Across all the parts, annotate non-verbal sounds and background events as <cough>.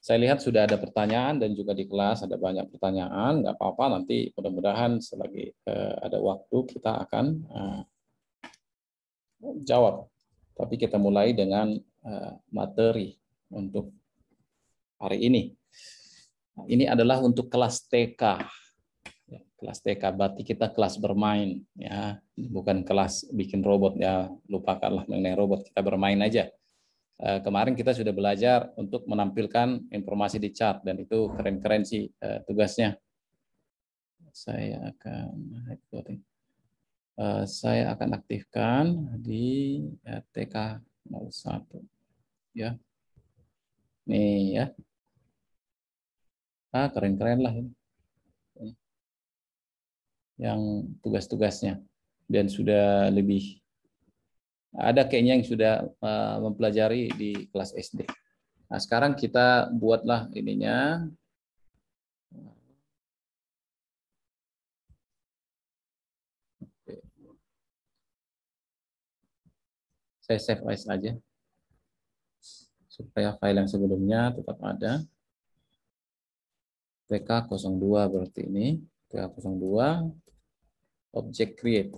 Saya lihat sudah ada pertanyaan dan juga di kelas ada banyak pertanyaan. Nggak apa-apa, nanti mudah-mudahan selagi eh, ada waktu kita akan eh, jawab. Tapi kita mulai dengan eh, materi untuk hari ini. Nah, ini adalah untuk kelas TK. Ya, kelas TK berarti kita kelas bermain ya, bukan kelas bikin robot ya. Lupakanlah mengenai robot, kita bermain aja. Eh, kemarin kita sudah belajar untuk menampilkan informasi di chart dan itu keren-keren sih eh, tugasnya. Saya akan eh, saya akan aktifkan di TK 01 ya. Nih ya. Ah, keren-keren lah ini. Yang tugas-tugasnya dan sudah lebih ada kayaknya yang sudah eh, mempelajari di kelas SD. Nah, sekarang kita buatlah ininya. Oke. Saya save as aja. Supaya file yang sebelumnya tetap ada. TK02 berarti ini. TK02 object create.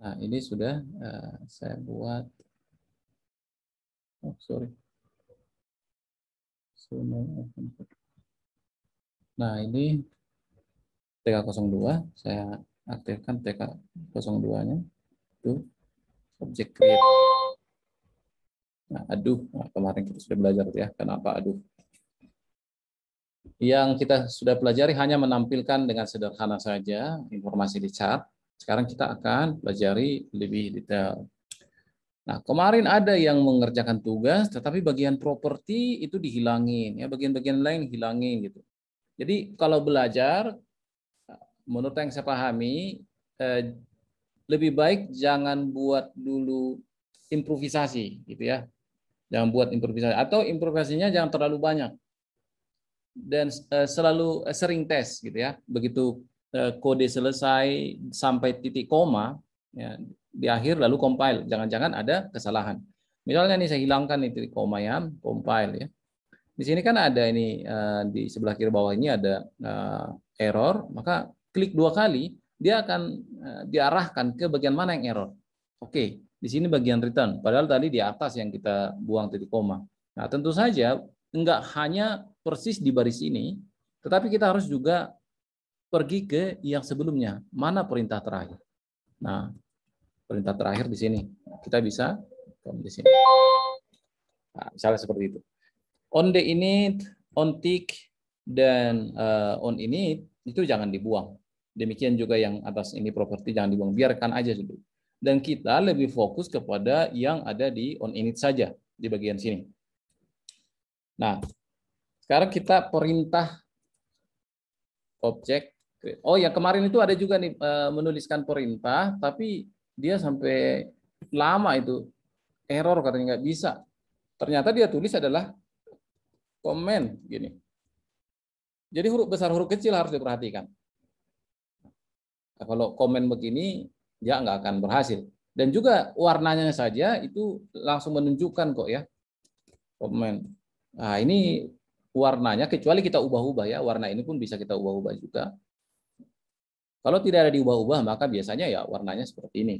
Nah, ini sudah uh, saya buat. Oh, sorry. Nah, ini TK02. Saya aktifkan TK02-nya. Itu objek create. Nah, aduh. Nah, kemarin kita sudah belajar ya, kenapa aduh. Yang kita sudah pelajari hanya menampilkan dengan sederhana saja informasi di chart sekarang kita akan pelajari lebih detail. Nah, kemarin ada yang mengerjakan tugas, tetapi bagian properti itu dihilangin, ya bagian-bagian lain hilangin gitu. Jadi kalau belajar, menurut yang saya pahami, eh, lebih baik jangan buat dulu improvisasi, gitu ya. Jangan buat improvisasi atau improvisasinya jangan terlalu banyak dan eh, selalu eh, sering tes, gitu ya. Begitu Eh, kode selesai sampai titik koma ya, di akhir lalu compile. Jangan-jangan ada kesalahan. Misalnya ini saya hilangkan nih titik koma ya, compile ya. Di sini kan ada ini eh, di sebelah kiri bawah ini ada eh, error, maka klik dua kali dia akan diarahkan ke bagian mana yang error. Oke, di sini bagian return. Padahal tadi di atas yang kita buang titik koma. Nah, tentu saja enggak hanya persis di baris ini, tetapi kita harus juga pergi ke yang sebelumnya. Mana perintah terakhir? Nah, perintah terakhir di sini. Kita bisa di sini. Nah, misalnya seperti itu. On the init, on tick, dan uh, on init itu jangan dibuang. Demikian juga yang atas ini properti jangan dibuang, biarkan aja dulu. Dan kita lebih fokus kepada yang ada di on init saja di bagian sini. Nah, sekarang kita perintah objek Oh ya kemarin itu ada juga nih eh, menuliskan perintah, tapi dia sampai lama itu error katanya nggak bisa. Ternyata dia tulis adalah komen gini. Jadi huruf besar huruf kecil harus diperhatikan. Nah, kalau komen begini dia nggak akan berhasil. Dan juga warnanya saja itu langsung menunjukkan kok ya komen. Nah ini warnanya kecuali kita ubah-ubah ya warna ini pun bisa kita ubah-ubah juga kalau tidak ada diubah-ubah, maka biasanya ya warnanya seperti ini.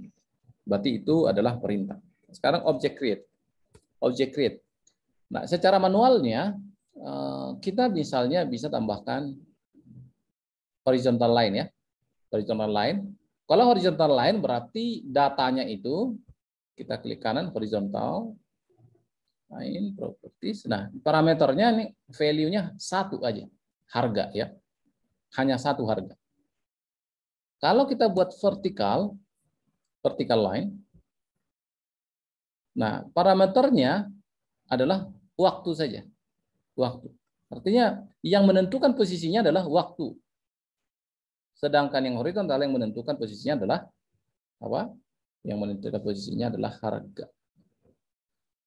Berarti itu adalah perintah. Sekarang object create. Object create. Nah, secara manualnya, eh, kita misalnya bisa tambahkan horizontal line ya. Horizontal line. Kalau horizontal line berarti datanya itu kita klik kanan horizontal line properties. Nah, parameternya ini value-nya satu aja, harga ya. Hanya satu harga. Kalau kita buat vertikal, vertikal line, nah parameternya adalah waktu saja. Waktu. Artinya yang menentukan posisinya adalah waktu. Sedangkan yang horizontal yang menentukan posisinya adalah apa? Yang menentukan posisinya adalah harga.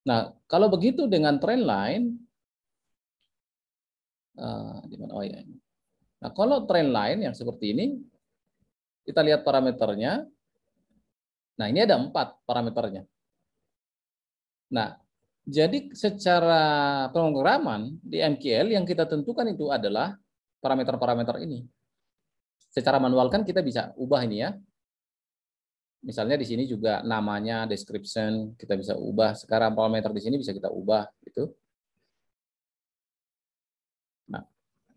Nah, kalau begitu dengan trend line, uh, Oh ya. Nah, kalau trend line yang seperti ini, kita lihat parameternya. Nah, ini ada empat parameternya. Nah, jadi secara pemrograman di MQL yang kita tentukan itu adalah parameter-parameter ini. Secara manual kan kita bisa ubah ini ya. Misalnya di sini juga namanya, description, kita bisa ubah. Sekarang parameter di sini bisa kita ubah. gitu. Nah,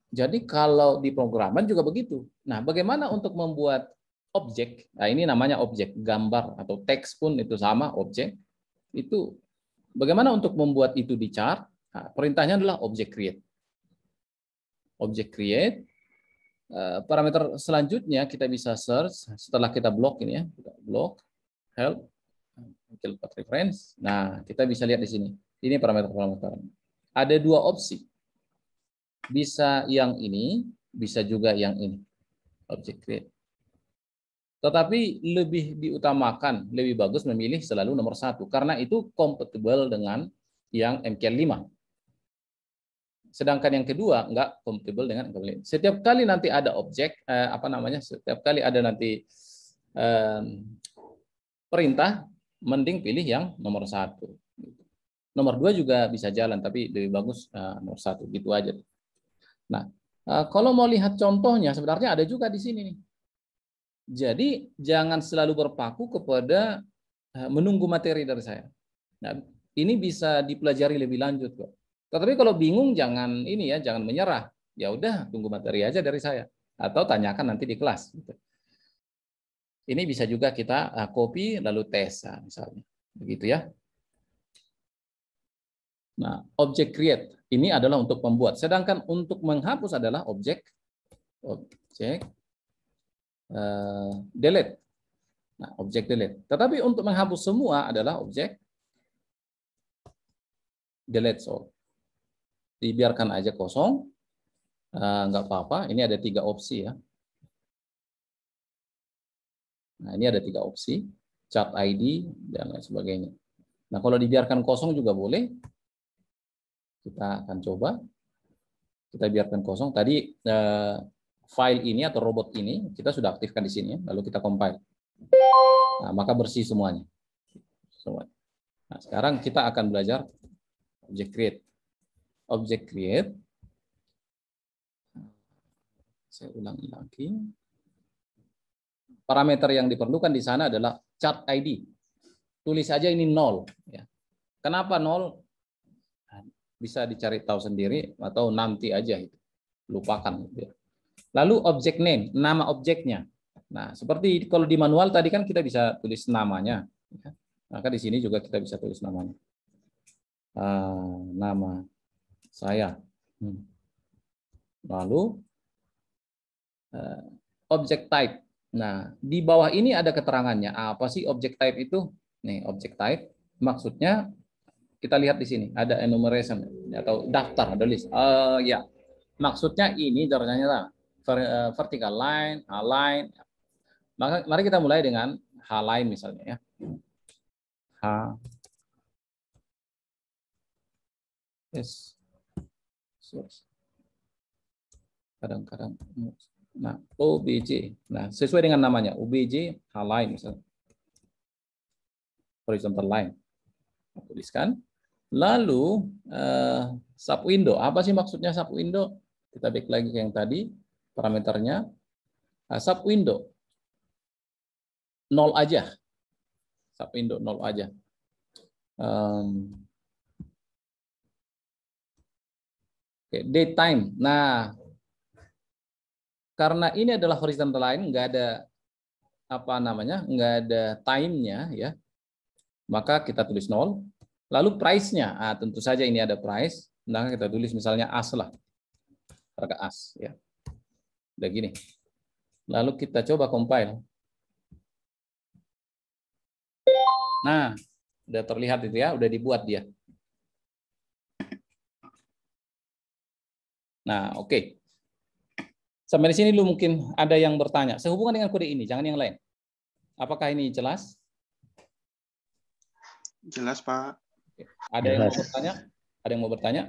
jadi kalau di pemrograman juga begitu. Nah, bagaimana untuk membuat objek, nah ini namanya objek, gambar atau teks pun itu sama objek, itu bagaimana untuk membuat itu di chart? Nah, perintahnya adalah objek create. Objek create, eh, parameter selanjutnya kita bisa search setelah kita blok ini ya, kita blok help, kita reference. Nah, kita bisa lihat di sini. Ini parameter-parameter. Ada dua opsi. Bisa yang ini, bisa juga yang ini. Objek create. Tetapi lebih diutamakan, lebih bagus memilih selalu nomor satu karena itu kompatibel dengan yang MQL5. Sedangkan yang kedua nggak kompatibel dengan MQL5. Setiap kali nanti ada objek, eh, apa namanya, setiap kali ada nanti eh, perintah, mending pilih yang nomor satu. Nomor dua juga bisa jalan, tapi lebih bagus eh, nomor satu. Gitu aja. Nah, eh, kalau mau lihat contohnya, sebenarnya ada juga di sini nih jadi jangan selalu berpaku kepada eh, menunggu materi dari saya. Nah, ini bisa dipelajari lebih lanjut kok. Tetapi kalau bingung jangan ini ya, jangan menyerah. Ya udah, tunggu materi aja dari saya atau tanyakan nanti di kelas gitu. Ini bisa juga kita eh, copy lalu tes ah, misalnya. Begitu ya. Nah, objek create ini adalah untuk pembuat, Sedangkan untuk menghapus adalah objek. object Eh, delete. Nah, objek delete. Tetapi untuk menghapus semua adalah objek delete all. Dibiarkan aja kosong. Eh, nggak apa-apa. Ini ada tiga opsi ya. Nah, ini ada tiga opsi. chat ID dan lain sebagainya. Nah, kalau dibiarkan kosong juga boleh. Kita akan coba. Kita biarkan kosong. Tadi eh, file ini atau robot ini kita sudah aktifkan di sini, lalu kita compile. Nah, maka bersih semuanya. Semuanya. Nah, sekarang kita akan belajar object create. Object create. Saya ulangi lagi. Parameter yang diperlukan di sana adalah chart ID. Tulis saja ini nol. Ya. Kenapa nol? Nah, bisa dicari tahu sendiri atau nanti aja itu. Lupakan. Gitu ya. Lalu object name, nama objeknya. Nah, seperti kalau di manual tadi kan kita bisa tulis namanya. Maka di sini juga kita bisa tulis namanya. Uh, nama saya. Hmm. Lalu uh, objek type. Nah, di bawah ini ada keterangannya. Apa sih objek type itu? Nih, objek type. Maksudnya kita lihat di sini ada enumeration atau daftar ada list. Uh, ya, maksudnya ini lah Eh, vertical line, align. Maka mari kita mulai dengan h line misalnya ya. H S Kadang-kadang nah OBJ. Nah, sesuai dengan namanya OBJ line misalnya. Horizontal line. tuliskan. Lalu uh, eh, sub window. Apa sih maksudnya sub window? Kita back lagi ke yang tadi parameternya sub window nol aja sub window nol aja um, Oke, date time Nah, karena ini adalah horizontal line, nggak ada apa namanya, nggak ada time-nya ya. Maka kita tulis nol. Lalu price-nya, ah, tentu saja ini ada price. Nah, kita tulis misalnya as lah. Harga as ya. Udah gini. Lalu kita coba compile. Nah, udah terlihat itu ya, udah dibuat dia. Nah, oke. Okay. Sampai di sini lu mungkin ada yang bertanya, sehubungan dengan kode ini, jangan yang lain. Apakah ini jelas? Jelas, Pak. Ada yang mau bertanya? Ada yang mau bertanya?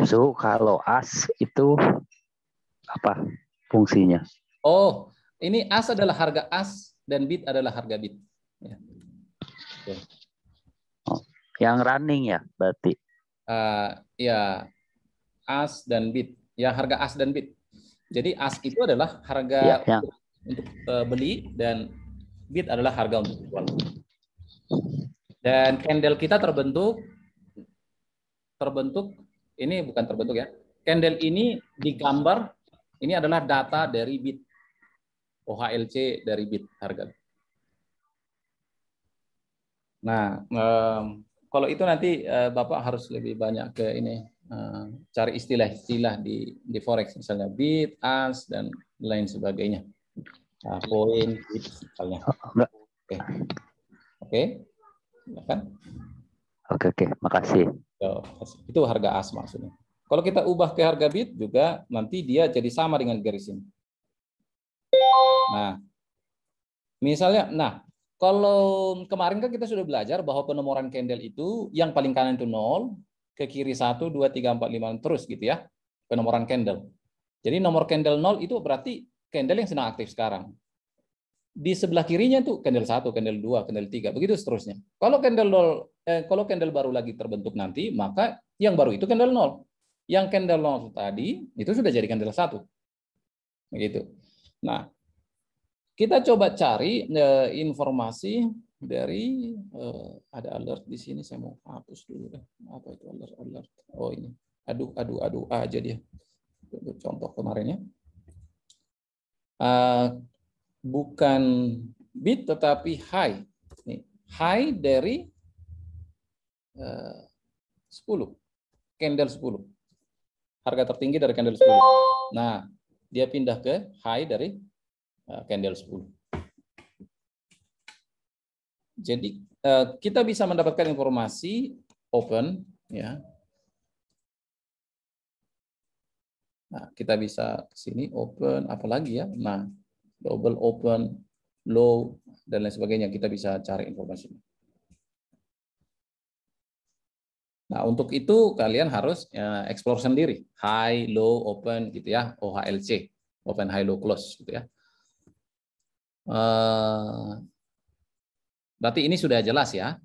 So kalau as itu apa fungsinya? Oh, ini as adalah harga as dan bit adalah harga bit. Ya. Okay. Oh, yang running ya berarti? Uh, ya, as dan bit. Ya harga as dan bit. Jadi as itu adalah harga ya, yang... untuk, untuk uh, beli dan bit adalah harga untuk jual. Dan candle kita terbentuk terbentuk ini bukan terbentuk ya. Candle ini digambar, ini adalah data dari bit. OHLC dari bit harga. Nah, kalau itu nanti eh, Bapak harus lebih banyak ke ini eh, cari istilah-istilah di di forex misalnya bit, as dan lain sebagainya. Nah, poin misalnya. Oke. Okay. Oke. Okay. Silakan. Oke oke, makasih. Itu harga as maksudnya. Kalau kita ubah ke harga bit juga nanti dia jadi sama dengan garis ini. Nah, misalnya, nah kalau kemarin kan kita sudah belajar bahwa penomoran candle itu yang paling kanan itu nol, ke kiri satu, dua, tiga, empat, lima, terus gitu ya. Penomoran candle. Jadi nomor candle nol itu berarti candle yang sedang aktif sekarang di sebelah kirinya tuh candle satu, candle dua, candle tiga, begitu seterusnya. Kalau candle nol eh, kalau candle baru lagi terbentuk nanti, maka yang baru itu candle nol. Yang candle nol tadi itu sudah jadi candle satu. Begitu. Nah, kita coba cari eh, informasi dari eh, ada alert di sini saya mau hapus dulu deh. Apa itu alert alert? Oh ini. Aduh aduh aduh A aja Contoh kemarinnya. Uh, eh, bukan bit tetapi high. Nih, high dari 10. Eh, candle 10. Harga tertinggi dari candle 10. Nah, dia pindah ke high dari eh, candle 10. Jadi eh, kita bisa mendapatkan informasi open ya. Nah, kita bisa ke sini open apalagi ya. Nah, double open, low dan lain sebagainya kita bisa cari informasinya. Nah, untuk itu kalian harus ya, explore sendiri. High, low, open gitu ya, OHLC, open high low close gitu ya. Eh, berarti ini sudah jelas ya?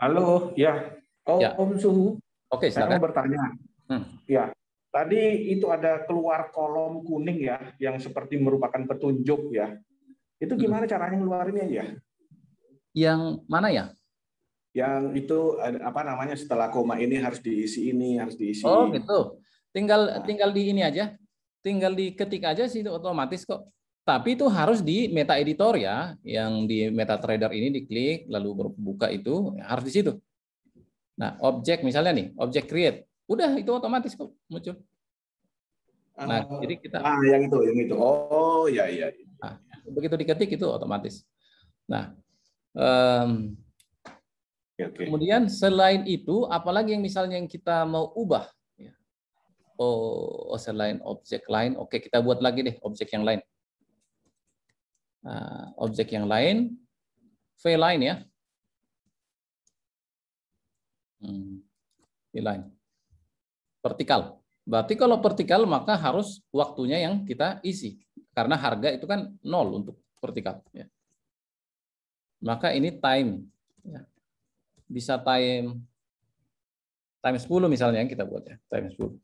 Halo, ya. Oh, ya. Om Suhu. Oke, okay, Saya mau bertanya. Hmm. Ya. Tadi itu ada keluar kolom kuning ya, yang seperti merupakan petunjuk ya. Itu gimana hmm. caranya ngeluarinnya ya? Yang mana ya? yang itu apa namanya setelah koma ini harus diisi ini harus diisi oh gitu tinggal nah. tinggal di ini aja tinggal diketik aja sih itu otomatis kok tapi itu harus di meta editor ya yang di meta trader ini diklik lalu buka itu harus di situ nah objek misalnya nih objek create udah itu otomatis kok muncul nah uh, jadi kita ah yang itu yang itu oh ya ya, ya. nah, begitu diketik itu otomatis nah um, Okay. Kemudian selain itu, apalagi yang misalnya yang kita mau ubah, ya. oh, selain objek lain, oke okay, kita buat lagi deh objek yang lain. Uh, objek yang lain, v lain ya, hmm, v lain, vertikal. Berarti kalau vertikal maka harus waktunya yang kita isi karena harga itu kan nol untuk vertikal. Ya. Maka ini time. Ya bisa time time 10 misalnya yang kita buat ya, time 10.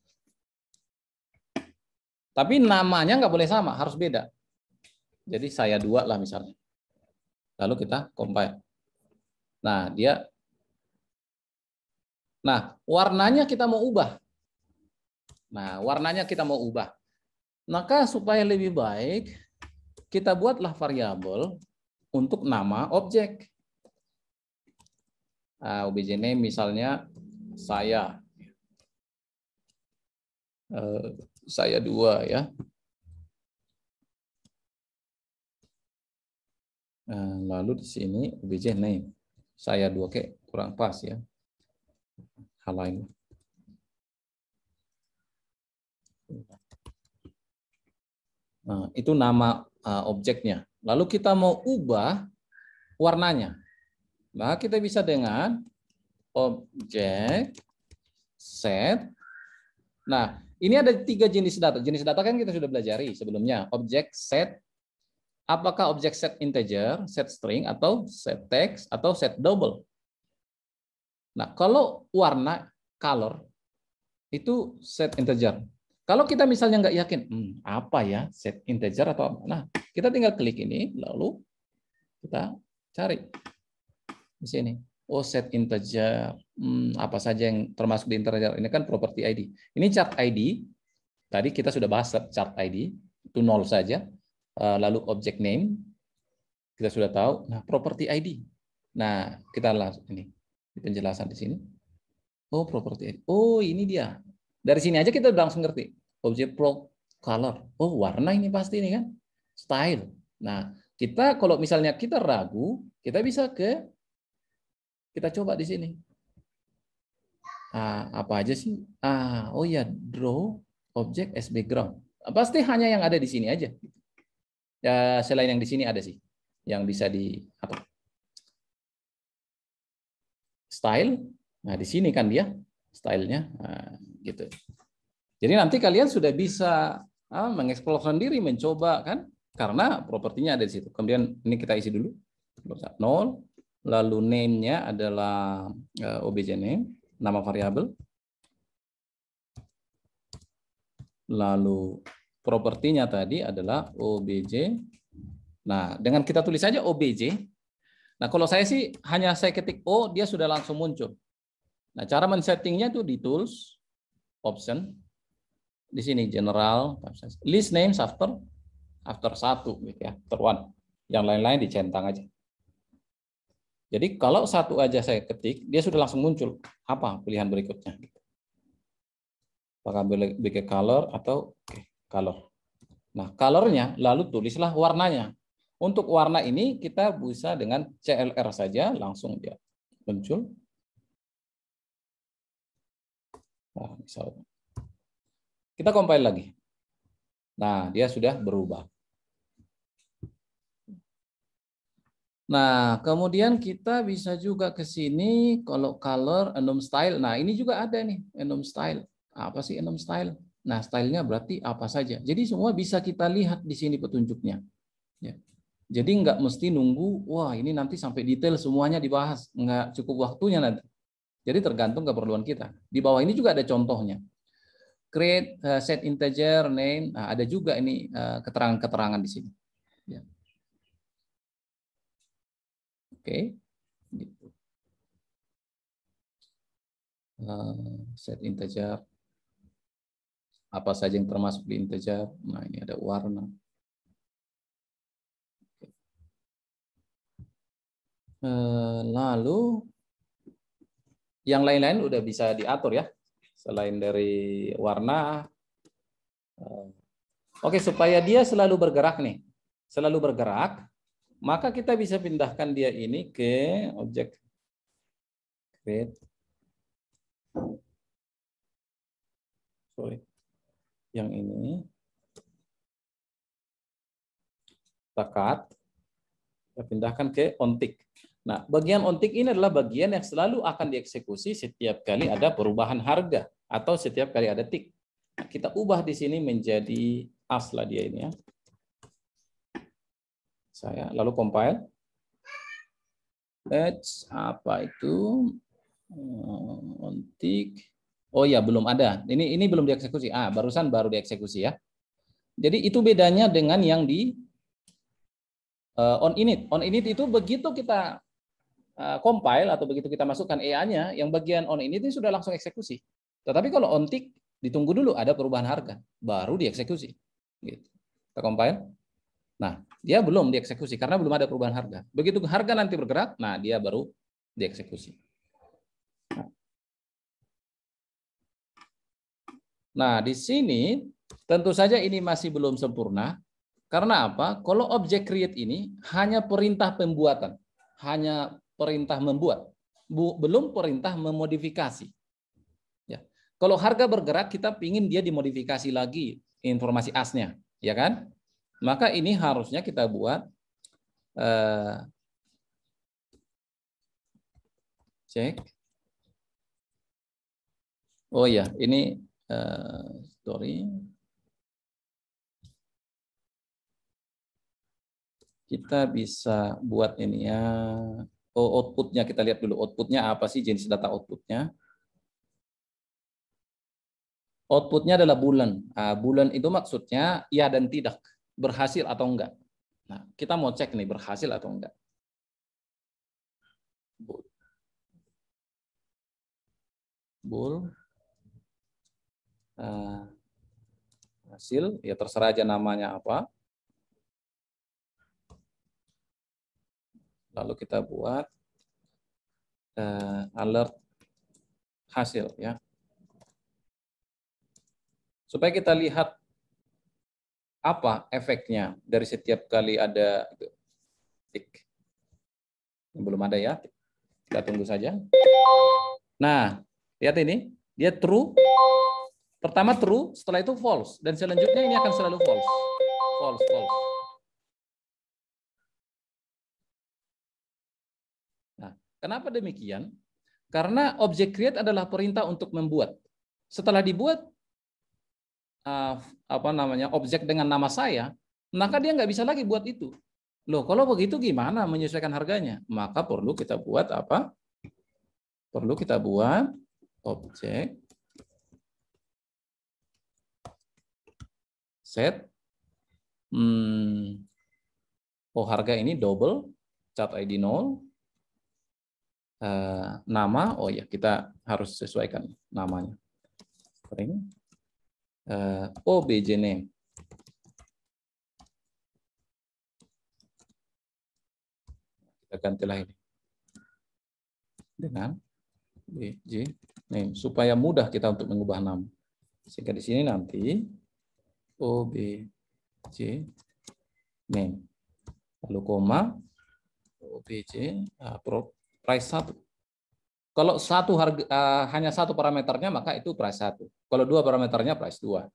Tapi namanya nggak boleh sama, harus beda. Jadi saya dua lah misalnya. Lalu kita compile. Nah, dia Nah, warnanya kita mau ubah. Nah, warnanya kita mau ubah. Maka supaya lebih baik, kita buatlah variabel untuk nama objek uh, ah, OBJ name misalnya saya uh, saya dua ya uh, lalu di sini OBJ name saya dua kayak kurang pas ya hal lain Nah, itu nama uh, objeknya. Lalu kita mau ubah warnanya nah kita bisa dengan objek set. Nah, ini ada tiga jenis data. Jenis data kan kita sudah belajar sebelumnya. Objek set. Apakah objek set integer, set string, atau set text, atau set double? Nah, kalau warna color itu set integer. Kalau kita misalnya nggak yakin, hmm, apa ya set integer atau apa? Nah, kita tinggal klik ini, lalu kita cari di sini. Oh, set integer. Hmm, apa saja yang termasuk di integer? Ini kan property ID. Ini chart ID. Tadi kita sudah bahas chart ID. Itu nol saja. Eh, lalu object name. Kita sudah tahu. Nah, property ID. Nah, kita langsung ini. di Penjelasan di sini. Oh, property ID. Oh, ini dia. Dari sini aja kita langsung ngerti. Object pro color. Oh, warna ini pasti ini kan. Style. Nah, kita kalau misalnya kita ragu, kita bisa ke kita coba di sini. Ah, apa aja sih? Ah, oh ya, draw object as background. Pasti hanya yang ada di sini aja. Ya, selain yang di sini ada sih yang bisa di apa? Style. Nah, di sini kan dia stylenya nah, gitu. Jadi nanti kalian sudah bisa ah, mengeksplor sendiri, mencoba kan? Karena propertinya ada di situ. Kemudian ini kita isi dulu. 0 lalu name-nya adalah uh, eh, obj name, nama variabel. Lalu propertinya tadi adalah obj. Nah, dengan kita tulis saja obj. Nah, kalau saya sih hanya saya ketik o, dia sudah langsung muncul. Nah, cara men-settingnya itu di tools, option, di sini general, list names after, after satu, gitu ya, after one. Yang lain-lain dicentang aja. Jadi kalau satu aja saya ketik, dia sudah langsung muncul. Apa pilihan berikutnya? Apakah BK color atau eh, color? Nah, colornya lalu tulislah warnanya. Untuk warna ini kita bisa dengan CLR saja langsung dia muncul. Nah, Kita compile lagi. Nah, dia sudah berubah. Nah, kemudian kita bisa juga ke sini kalau color enum style. Nah, ini juga ada nih enum style. Apa sih enum style? Nah, stylenya berarti apa saja. Jadi semua bisa kita lihat di sini petunjuknya. Ya. Jadi nggak mesti nunggu, wah ini nanti sampai detail semuanya dibahas. Nggak cukup waktunya nanti. Jadi tergantung keperluan kita. Di bawah ini juga ada contohnya. Create, eh, set integer, name. Nah, ada juga ini eh, keterangan-keterangan di sini. Ya. Oke. Okay. Gitu. Uh, eh, set integer. Apa saja yang termasuk di integer? Nah, ini ada warna. Okay. Uh, eh, lalu yang lain-lain udah bisa diatur ya. Selain dari warna. Eh, oke, okay, supaya dia selalu bergerak nih. Selalu bergerak maka kita bisa pindahkan dia ini ke objek create. Sorry. Yang ini. Kita Kita pindahkan ke ontik. Nah, bagian ontik ini adalah bagian yang selalu akan dieksekusi setiap kali ada perubahan harga atau setiap kali ada tick. Nah, kita ubah di sini menjadi aslah dia ini ya saya lalu compile. let's apa itu? Eh, ontik. Oh ya, belum ada. Ini ini belum dieksekusi. Ah, barusan baru dieksekusi ya. Jadi itu bedanya dengan yang di eh, on init. On init itu begitu kita eh, compile atau begitu kita masukkan EA-nya, yang bagian on init ini sudah langsung eksekusi. Tetapi kalau on tick ditunggu dulu ada perubahan harga, baru dieksekusi. Gitu. Kita compile. Nah, dia belum dieksekusi karena belum ada perubahan harga. Begitu harga nanti bergerak, nah dia baru dieksekusi. Nah, di sini tentu saja ini masih belum sempurna. Karena apa? Kalau objek create ini hanya perintah pembuatan, hanya perintah membuat, belum perintah memodifikasi. Ya. Kalau harga bergerak, kita ingin dia dimodifikasi lagi informasi asnya, ya kan? Maka ini harusnya kita buat eh, cek. Oh ya, ini eh, story. Kita bisa buat ini ya. Oh, outputnya kita lihat dulu. Outputnya apa sih jenis data outputnya? Outputnya adalah bulan. Uh, bulan itu maksudnya ya dan tidak berhasil atau enggak. Nah, kita mau cek nih berhasil atau enggak. Bull. Bull. Uh, eh, hasil, ya terserah aja namanya apa. Lalu kita buat uh, alert hasil ya. Supaya kita lihat apa efeknya dari setiap kali ada tik belum ada ya kita tunggu saja nah lihat ini dia true pertama true setelah itu false dan selanjutnya ini akan selalu false false false nah kenapa demikian karena objek create adalah perintah untuk membuat setelah dibuat uh, apa namanya objek dengan nama saya, maka dia nggak bisa lagi buat itu. Loh, kalau begitu gimana menyesuaikan harganya? Maka perlu kita buat apa? Perlu kita buat objek set hmm, oh harga ini double cat ID 0 uh, eh, nama oh ya kita harus sesuaikan namanya ring uh, eh, OBJ oh, name. Kita gantilah ini dengan obj name supaya mudah kita untuk mengubah nama. Sehingga di sini nanti OBJ name lalu koma OBJ uh, eh, price satu. Kalau satu harga uh, hanya satu parameternya maka itu price satu. Kalau dua parameternya price dua,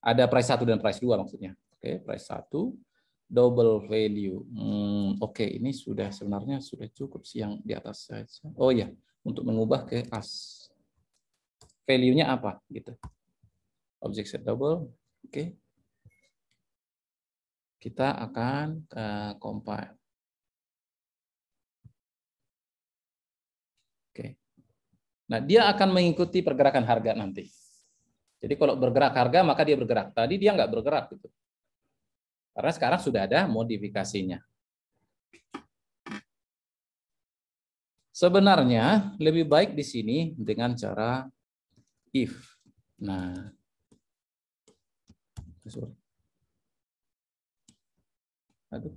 Ada price satu dan price dua maksudnya. Oke, price satu double value. Hmm, oke, okay, ini sudah sebenarnya sudah cukup sih yang di atas saja. Oh iya, untuk mengubah ke as. Value-nya apa gitu. Object set double. Oke. Okay. Kita akan uh, compile. Nah, dia akan mengikuti pergerakan harga nanti. Jadi kalau bergerak harga maka dia bergerak. Tadi dia nggak bergerak gitu. Karena sekarang sudah ada modifikasinya. Sebenarnya lebih baik di sini dengan cara if. Nah, sorry. Aduh.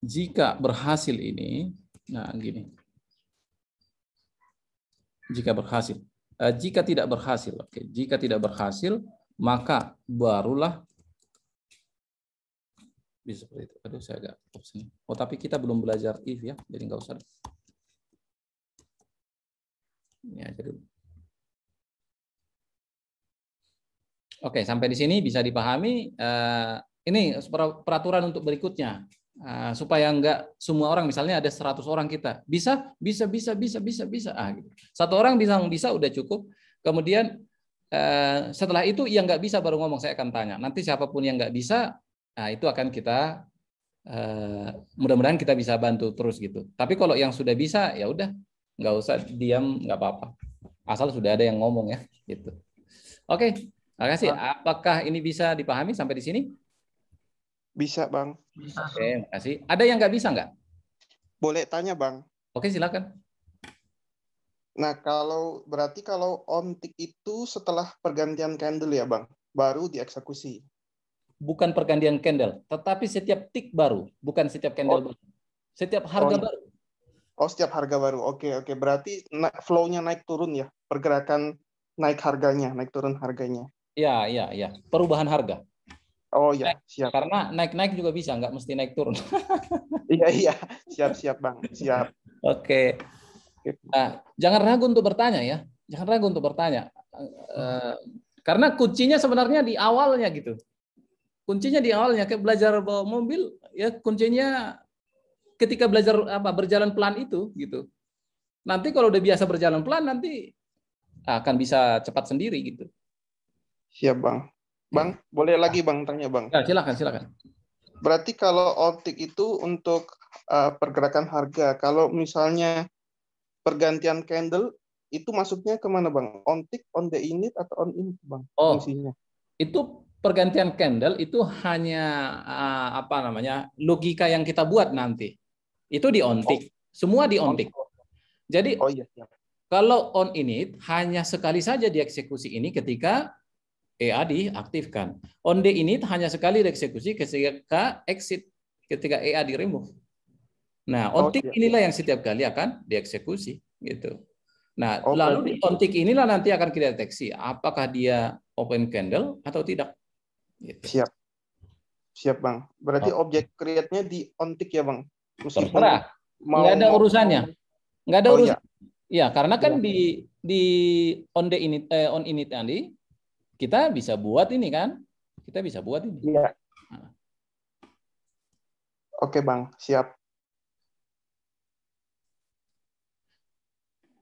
jika berhasil ini, nah gini, jika berhasil, eh, jika tidak berhasil, oke, okay. jika tidak berhasil maka barulah bisa seperti itu. Aduh, saya agak sini. Oh, tapi kita belum belajar if ya, jadi nggak usah. Ini aja dulu. Oke, sampai di sini bisa dipahami. Eh, ini peraturan untuk berikutnya. Nah, supaya enggak semua orang misalnya ada 100 orang kita bisa bisa bisa bisa bisa bisa ah gitu. satu orang bisa bisa udah cukup kemudian eh, setelah itu yang nggak bisa baru ngomong saya akan tanya nanti siapapun yang nggak bisa nah itu akan kita eh, mudah-mudahan kita bisa bantu terus gitu tapi kalau yang sudah bisa ya udah nggak usah diam nggak apa-apa asal sudah ada yang ngomong ya gitu oke okay, terima kasih ah. apakah ini bisa dipahami sampai di sini bisa, Bang. Bisa. Oke, kasih. Ada yang nggak bisa nggak? Boleh tanya, Bang. Oke, silakan. Nah, kalau berarti kalau on tick itu setelah pergantian candle ya, Bang, baru dieksekusi. Bukan pergantian candle, tetapi setiap tick baru, bukan setiap candle oh. baru. Setiap harga oh. Iya. baru. Oh, setiap harga baru. Oke, okay, oke. Okay. Berarti flow-nya naik turun ya, pergerakan naik harganya, naik turun harganya. Ya, ya, ya. Perubahan harga. Oh iya, siap. Karena naik-naik juga bisa, nggak mesti naik turun. <laughs> iya iya, siap-siap bang, siap. Oke. Okay. Nah, jangan ragu untuk bertanya ya, jangan ragu untuk bertanya. Eh, karena kuncinya sebenarnya di awalnya gitu. Kuncinya di awalnya, kayak belajar bawa mobil, ya kuncinya ketika belajar apa berjalan pelan itu gitu. Nanti kalau udah biasa berjalan pelan, nanti akan bisa cepat sendiri gitu. Siap bang. Bang, ya. boleh lagi Bang tanya Bang. Ya, silakan, silakan. Berarti kalau optik itu untuk uh, pergerakan harga. Kalau misalnya pergantian candle itu masuknya kemana Bang? On tick, on the init atau on init, Bang? Oh, fungsinya. itu pergantian candle itu hanya uh, apa namanya logika yang kita buat nanti. Itu di on tick. Oh. Semua di on tick. Oh, oh. Jadi oh, iya, iya. kalau on init hanya sekali saja dieksekusi ini ketika EA diaktifkan. On D ini hanya sekali dieksekusi ketika exit, ketika EA di remove. Nah, on tick oh, iya. inilah yang setiap kali akan dieksekusi gitu. Nah, open. Oh, lalu di on tick inilah nanti akan kita deteksi apakah dia open candle atau tidak. Gitu. Siap. Siap, Bang. Berarti oh. objek create-nya di on tick ya, Bang. Terserah. Mau, nggak ada urusannya. Nggak ada oh, urusan. Iya, ya, karena kan ya. di di on the ini eh, on ini tadi kita bisa buat ini kan? Kita bisa buat ini. Iya. Nah. Oke bang, siap.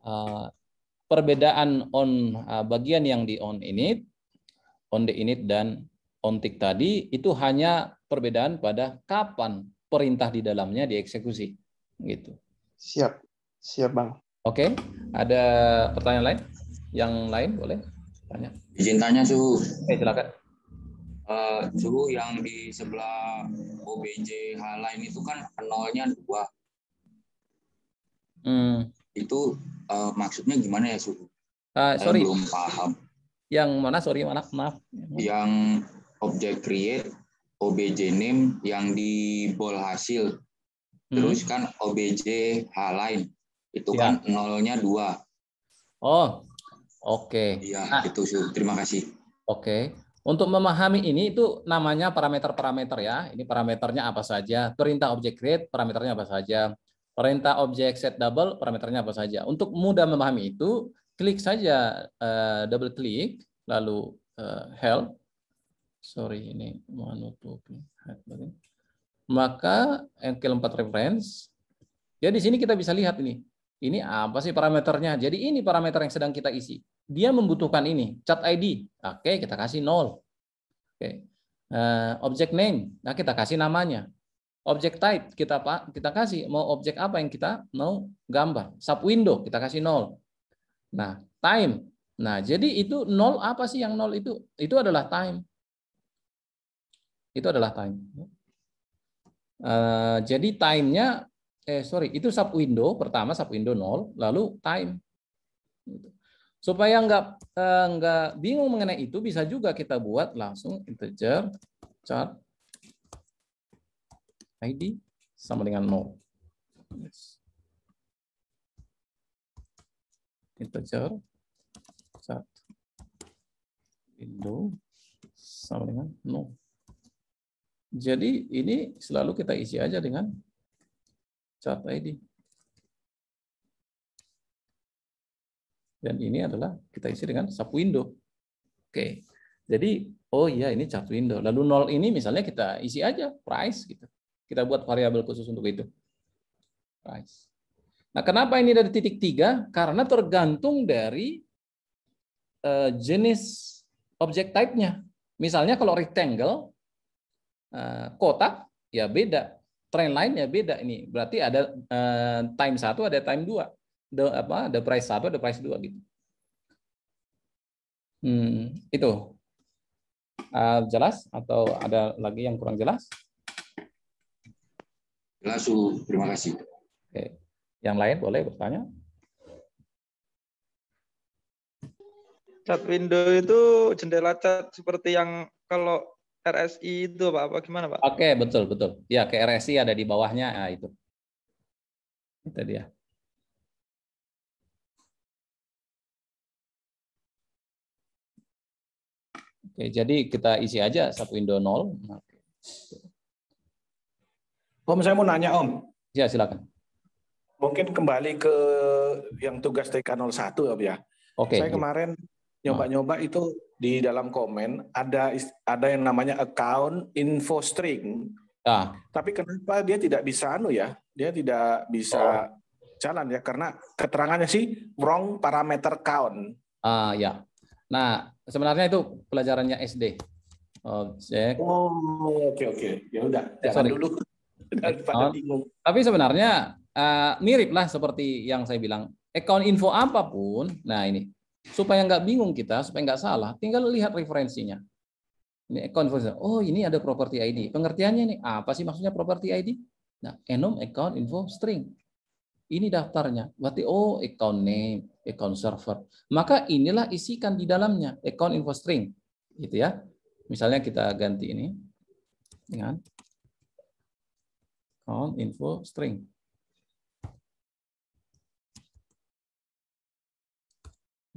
Uh, perbedaan on uh, bagian yang di on ini on the init dan on tick tadi itu hanya perbedaan pada kapan perintah di dalamnya dieksekusi, gitu. Siap, siap bang. Oke, okay. ada pertanyaan lain? Yang lain boleh? Tanya. Izin tanya suhu Eh silakan. Uh, eh, suhu yang di sebelah OBJ H lain itu kan nolnya dua. Hmm. Itu uh, maksudnya gimana ya suhu Uh, eh, sorry. belum paham. Yang mana sorry mana maaf. Yang objek create OBJ name yang di bol hasil. Hmm. Terus kan OBJ H lain itu ya. kan nolnya dua. Oh, Oke. Iya, nah, itu sih. Terima kasih. Oke. Untuk memahami ini itu namanya parameter-parameter ya. Ini parameternya apa saja? Perintah objek create parameternya apa saja? Perintah objek set double parameternya apa saja? Untuk mudah memahami itu, klik saja uh, double klik lalu uh, help. Sorry ini mau Maka engkel 4 reference. Ya di sini kita bisa lihat ini ini apa sih parameternya? Jadi ini parameter yang sedang kita isi. Dia membutuhkan ini, Chat ID. Oke, kita kasih nol. Oke. Uh, eh, object name, nah kita kasih namanya. Object type kita pak kita kasih mau objek apa yang kita mau gambar. Sub window kita kasih nol. Nah, time. Nah, jadi itu nol apa sih yang nol itu? Itu adalah time. Itu adalah time. Uh, jadi nya eh sorry, itu sub window pertama sub window 0, lalu time. Gitu. Supaya nggak eh, nggak bingung mengenai itu, bisa juga kita buat langsung integer chart id sama dengan 0. Integer chart window sama dengan 0. Jadi ini selalu kita isi aja dengan id. Dan ini adalah kita isi dengan sub window. Oke. Jadi, oh iya ini chart window. Lalu nol ini misalnya kita isi aja price gitu. Kita buat variabel khusus untuk itu. Price. Nah, kenapa ini dari titik tiga? Karena tergantung dari eh, jenis objek type-nya. Misalnya kalau rectangle, eh, kotak, ya beda trend lainnya beda ini. Berarti ada eh, time satu, ada time dua, the apa, the price satu, ada price dua gitu. Hmm, itu uh, jelas atau ada lagi yang kurang jelas? Jelas, terima kasih. Oke. Yang lain boleh bertanya? Cat window itu jendela cat seperti yang kalau RSI itu Pak, apa gimana Pak? Oke, betul, betul. Ya, ke RSI ada di bawahnya, nah, itu. Itu dia. Oke, jadi kita isi aja satu Indo 0. Om, saya mau nanya Om. Ya, silakan. Mungkin kembali ke yang tugas TK01 Om ya. Oke. Saya kemarin nyoba-nyoba oh. itu di dalam komen ada ada yang namanya account info string. Ah. Tapi kenapa dia tidak bisa anu ya? Dia tidak bisa oh. jalan ya karena keterangannya sih wrong parameter count. Ah ya. Nah, sebenarnya itu pelajarannya SD. Oh, ya. oh ya, oke oke. Ya udah, jangan Sorry. dulu. <laughs> Daripada oh. Tapi sebenarnya uh, ah, mirip lah seperti yang saya bilang. Account info apapun, nah ini Supaya nggak bingung kita, supaya nggak salah, tinggal lihat referensinya. Ini account Oh, ini ada property ID. Pengertiannya nih, apa sih maksudnya property ID? Nah, enum account info string. Ini daftarnya. Berarti oh account name, account server. Maka inilah isikan di dalamnya account info string. Gitu ya. Misalnya kita ganti ini dengan account info string.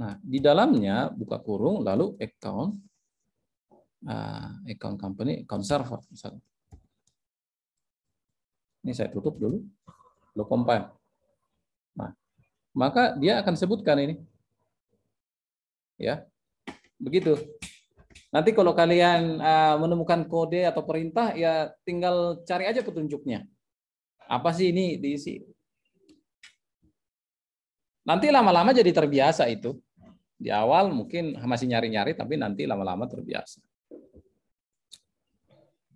Nah, di dalamnya buka kurung lalu account uh, account company, account server misalnya. Ini saya tutup dulu. Lo compile. Nah, maka dia akan sebutkan ini. Ya. Begitu. Nanti kalau kalian uh, menemukan kode atau perintah ya tinggal cari aja petunjuknya. Apa sih ini diisi? Nanti lama-lama jadi terbiasa itu. Di awal mungkin masih nyari-nyari, tapi nanti lama-lama terbiasa.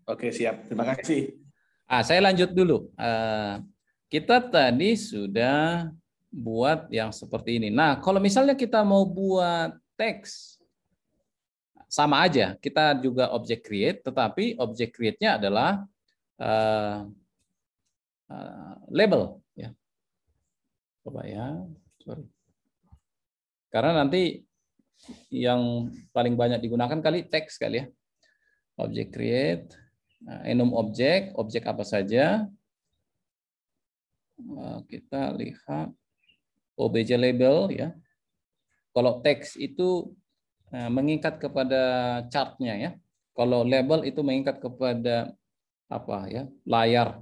Oke, siap. Terima kasih. Ah, saya lanjut dulu. Eh, kita tadi sudah buat yang seperti ini. Nah, kalau misalnya kita mau buat teks, sama aja. Kita juga object create, tetapi object create-nya adalah uh, uh, label. Ya. Coba ya. Sorry. Karena nanti yang paling banyak digunakan kali teks kali ya. Object create, nah, enum object, objek apa saja. Nah, kita lihat OBJ label ya. Kalau teks itu nah, mengikat kepada chartnya ya. Kalau label itu mengikat kepada apa ya layar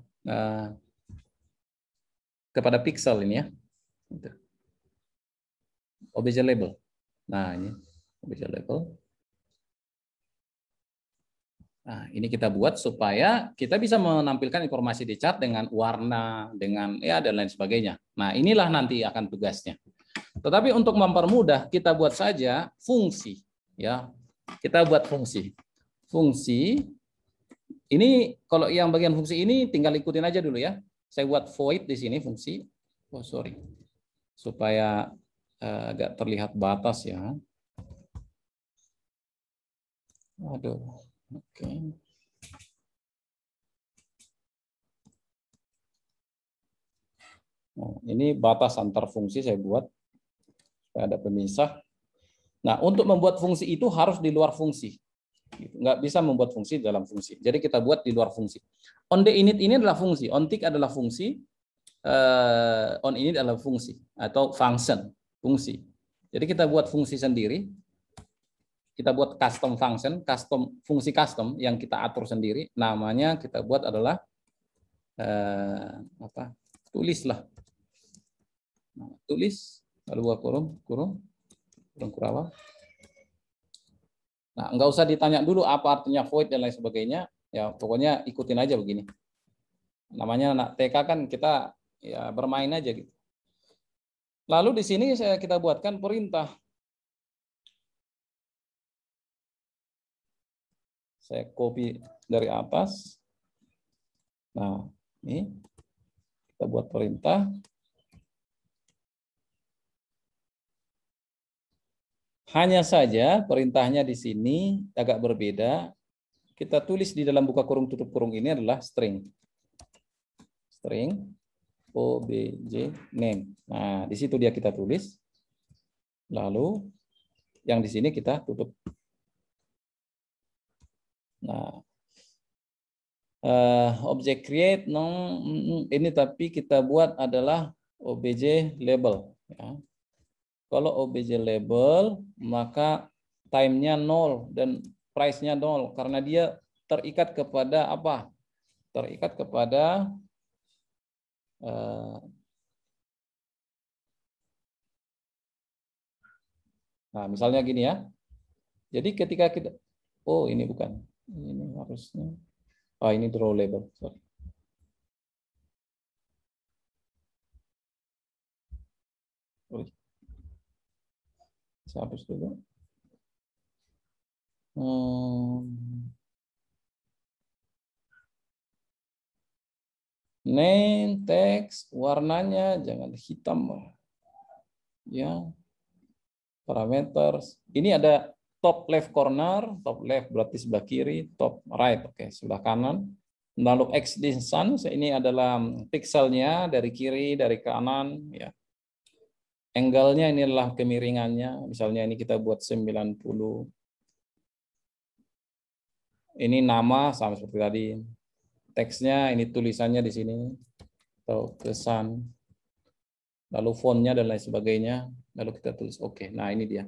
kepada pixel ini ya. Gitu obj label. Nah, ini obj label. Nah, ini kita buat supaya kita bisa menampilkan informasi di chart dengan warna, dengan ya dan lain sebagainya. Nah, inilah nanti akan tugasnya. Tetapi untuk mempermudah, kita buat saja fungsi, ya. Kita buat fungsi. Fungsi ini kalau yang bagian fungsi ini tinggal ikutin aja dulu ya. Saya buat void di sini fungsi. Oh, sorry. Supaya Eh, agak terlihat batas ya. Aduh, oke. Okay. Nah, ini batas antar fungsi saya buat supaya ada pemisah. Nah, untuk membuat fungsi itu harus di luar fungsi. Nggak bisa membuat fungsi dalam fungsi. Jadi kita buat di luar fungsi. On the init ini adalah fungsi. On tick adalah fungsi. Eh, on init adalah fungsi atau function fungsi. Jadi kita buat fungsi sendiri, kita buat custom function, custom fungsi custom yang kita atur sendiri, namanya kita buat adalah eh, apa? Tulislah. tulis lalu nah, buat kurung, kurung, kurung kurawal. Nah, nggak usah ditanya dulu apa artinya void dan lain sebagainya. Ya, pokoknya ikutin aja begini. Namanya anak TK kan kita ya bermain aja gitu. Lalu di sini saya kita buatkan perintah. Saya copy dari atas. Nah, ini kita buat perintah. Hanya saja perintahnya di sini agak berbeda. Kita tulis di dalam buka kurung tutup kurung ini adalah string. String. OBJ name. Nah, di situ dia kita tulis. Lalu yang di sini kita tutup. Nah, uh, objek create no mm, mm, ini tapi kita buat adalah obj label ya. Kalau obj label maka time-nya nol dan price-nya nol karena dia terikat kepada apa? Terikat kepada Eh, nah, misalnya gini ya. Jadi ketika kita oh ini bukan. Ini harusnya oh ini draw label. Sorry. Sorry. Saya hapus dulu. Hmm. Name, text, warnanya jangan hitam. Ya. Parameters, Ini ada top left corner, top left berarti sebelah kiri, top right oke, okay, sebelah kanan. Lalu X distance ini adalah pixelnya dari kiri, dari kanan ya. Angle-nya adalah kemiringannya. Misalnya ini kita buat 90 ini nama sama seperti tadi teksnya ini tulisannya di sini atau kesan lalu fontnya dan lain sebagainya lalu kita tulis oke okay. nah ini dia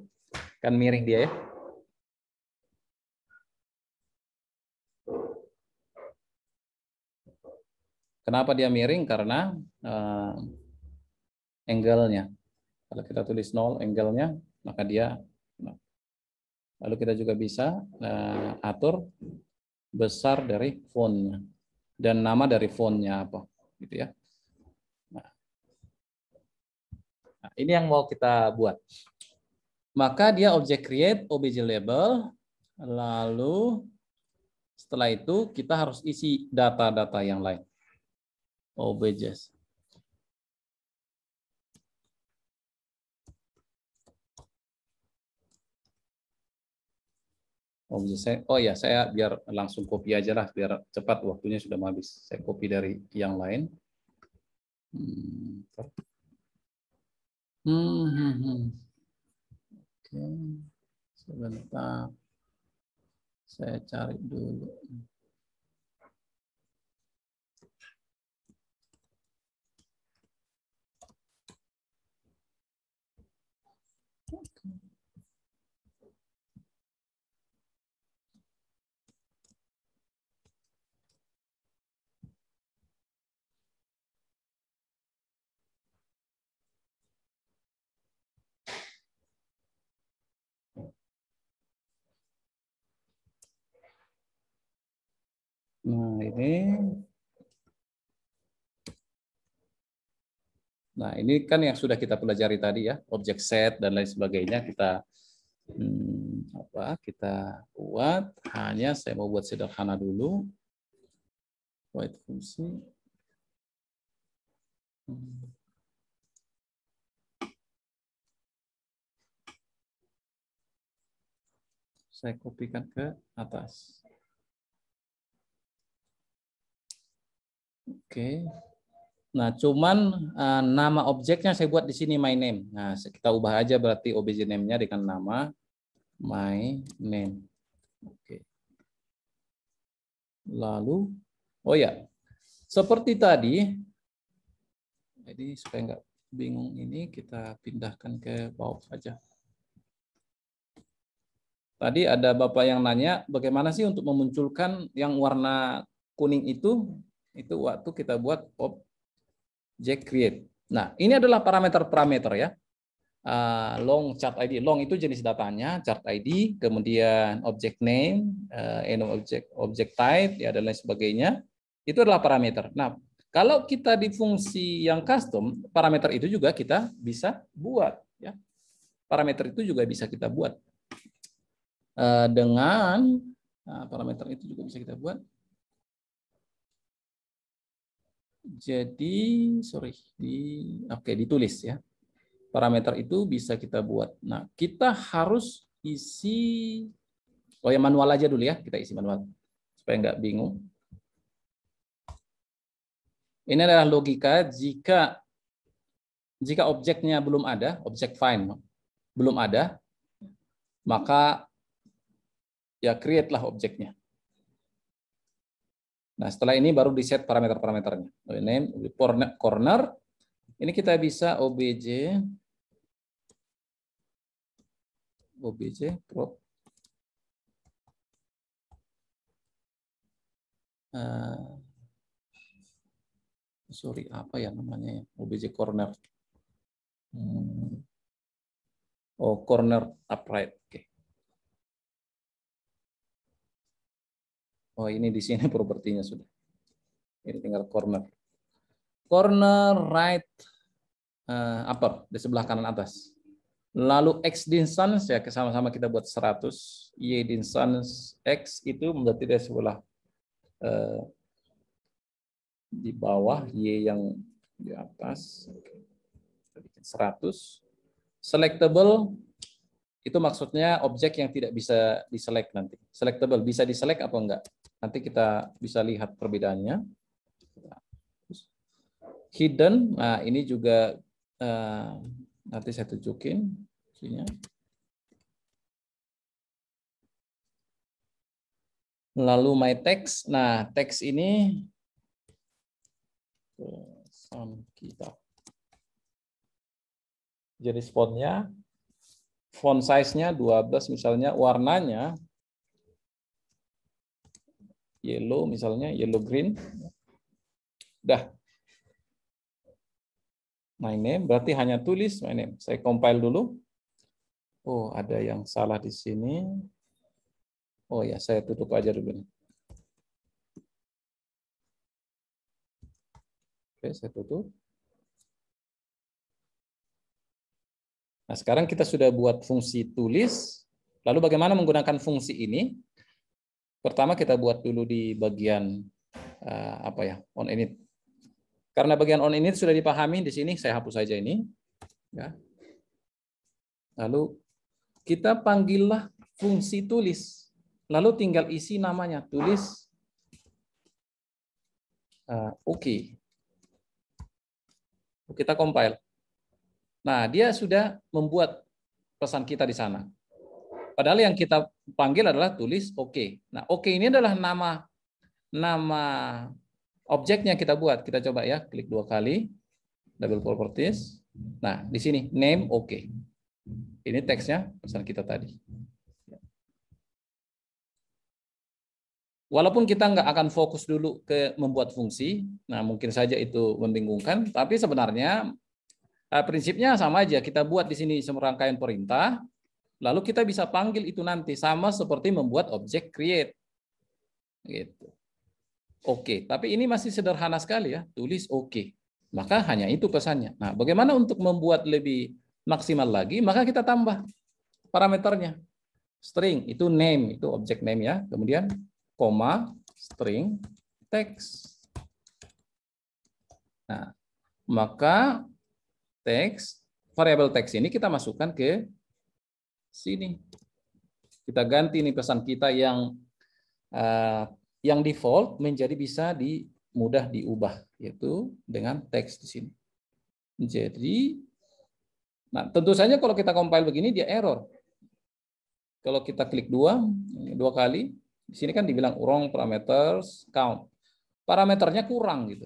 kan miring dia ya kenapa dia miring karena uh, angle-nya kalau kita tulis nol angle-nya maka dia lalu kita juga bisa uh, atur besar dari fontnya dan nama dari fontnya apa gitu ya. Nah. nah. ini yang mau kita buat. Maka dia objek create obj label lalu setelah itu kita harus isi data-data yang lain. Obj Oh, saya, oh ya, saya biar langsung copy aja lah, biar cepat waktunya sudah habis. Saya copy dari yang lain. Hmm, hmm, hmm, hmm. Oke, sebentar. Saya cari dulu. Nah, ini Nah, ini kan yang sudah kita pelajari tadi ya, objek set dan lain sebagainya kita hmm, apa? Kita buat hanya saya mau buat sederhana dulu. Wait, fungsi. Hmm. Saya kopikan ke atas. Oke. Nah, cuman uh, nama objeknya saya buat di sini my name. Nah, kita ubah aja berarti obj name-nya dengan nama my name. Oke. Lalu oh ya. Seperti tadi jadi supaya enggak bingung ini kita pindahkan ke bawah saja. Tadi ada Bapak yang nanya bagaimana sih untuk memunculkan yang warna kuning itu itu waktu kita buat object create. Nah, ini adalah parameter-parameter ya. Uh, long chart ID, long itu jenis datanya, chart ID, kemudian object name, uh, object object type, ya dan lain sebagainya. Itu adalah parameter. Nah, kalau kita di fungsi yang custom, parameter itu juga kita bisa buat ya. Parameter itu juga bisa kita buat uh, dengan nah, parameter itu juga bisa kita buat Jadi, sorry, di oke okay, ditulis ya. Parameter itu bisa kita buat. Nah, kita harus isi oh ya manual aja dulu ya, kita isi manual supaya nggak bingung. Ini adalah logika jika jika objeknya belum ada, objek find belum ada, maka ya create lah objeknya. Nah, setelah ini baru di set parameter-parameternya. Name, corner. Ini kita bisa obj obj prop uh, sorry apa ya namanya ya? obj corner. Hmm. Oh, corner upright. Oh ini di sini <laughs> propertinya sudah. Ini tinggal corner. Corner right uh, upper di sebelah kanan atas. Lalu X distance ya sama-sama kita buat 100. Y distance X itu berarti dari sebelah uh, di bawah. Y yang di atas. 100. Selectable itu maksudnya objek yang tidak bisa diselect nanti. Selectable bisa diselect apa enggak? Nanti kita bisa lihat perbedaannya. Hidden, nah ini juga eh, nanti saya tunjukin. Lalu my text. Nah, text ini pesan kita. Jenis fontnya, font size-nya 12 misalnya, warnanya yellow misalnya yellow green. Dah. My name berarti hanya tulis my name. Saya compile dulu. Oh, ada yang salah di sini. Oh ya, saya tutup aja dulu ini. Oke, saya tutup. Nah, sekarang kita sudah buat fungsi tulis. Lalu bagaimana menggunakan fungsi ini? Pertama kita buat dulu di bagian uh, apa ya on init. Karena bagian on init sudah dipahami di sini, saya hapus saja ini. Ya. Lalu kita panggillah fungsi tulis. Lalu tinggal isi namanya, tulis uh, eh, okay. Kita compile. Nah, dia sudah membuat pesan kita di sana. Padahal yang kita panggil adalah tulis oke. Okay. Nah, oke okay ini adalah nama nama objeknya kita buat. Kita coba ya, klik dua kali, double properties. Nah, di sini name oke. Okay. Ini teksnya pesan kita tadi. Walaupun kita nggak akan fokus dulu ke membuat fungsi, nah mungkin saja itu membingungkan, tapi sebenarnya eh, prinsipnya sama aja. Kita buat di sini semerangkaian perintah, Lalu kita bisa panggil itu nanti sama seperti membuat objek create. Gitu. Oke, tapi ini masih sederhana sekali ya, tulis oke. Maka hanya itu pesannya. Nah, bagaimana untuk membuat lebih maksimal lagi? Maka kita tambah parameternya. String itu name, itu objek name ya. Kemudian koma string text. Nah, maka text variabel text ini kita masukkan ke sini. Kita ganti nih pesan kita yang uh, yang default menjadi bisa di mudah diubah yaitu dengan teks di sini. Jadi nah tentu saja kalau kita compile begini dia error. Kalau kita klik dua dua kali di sini kan dibilang wrong parameters count. Parameternya kurang gitu.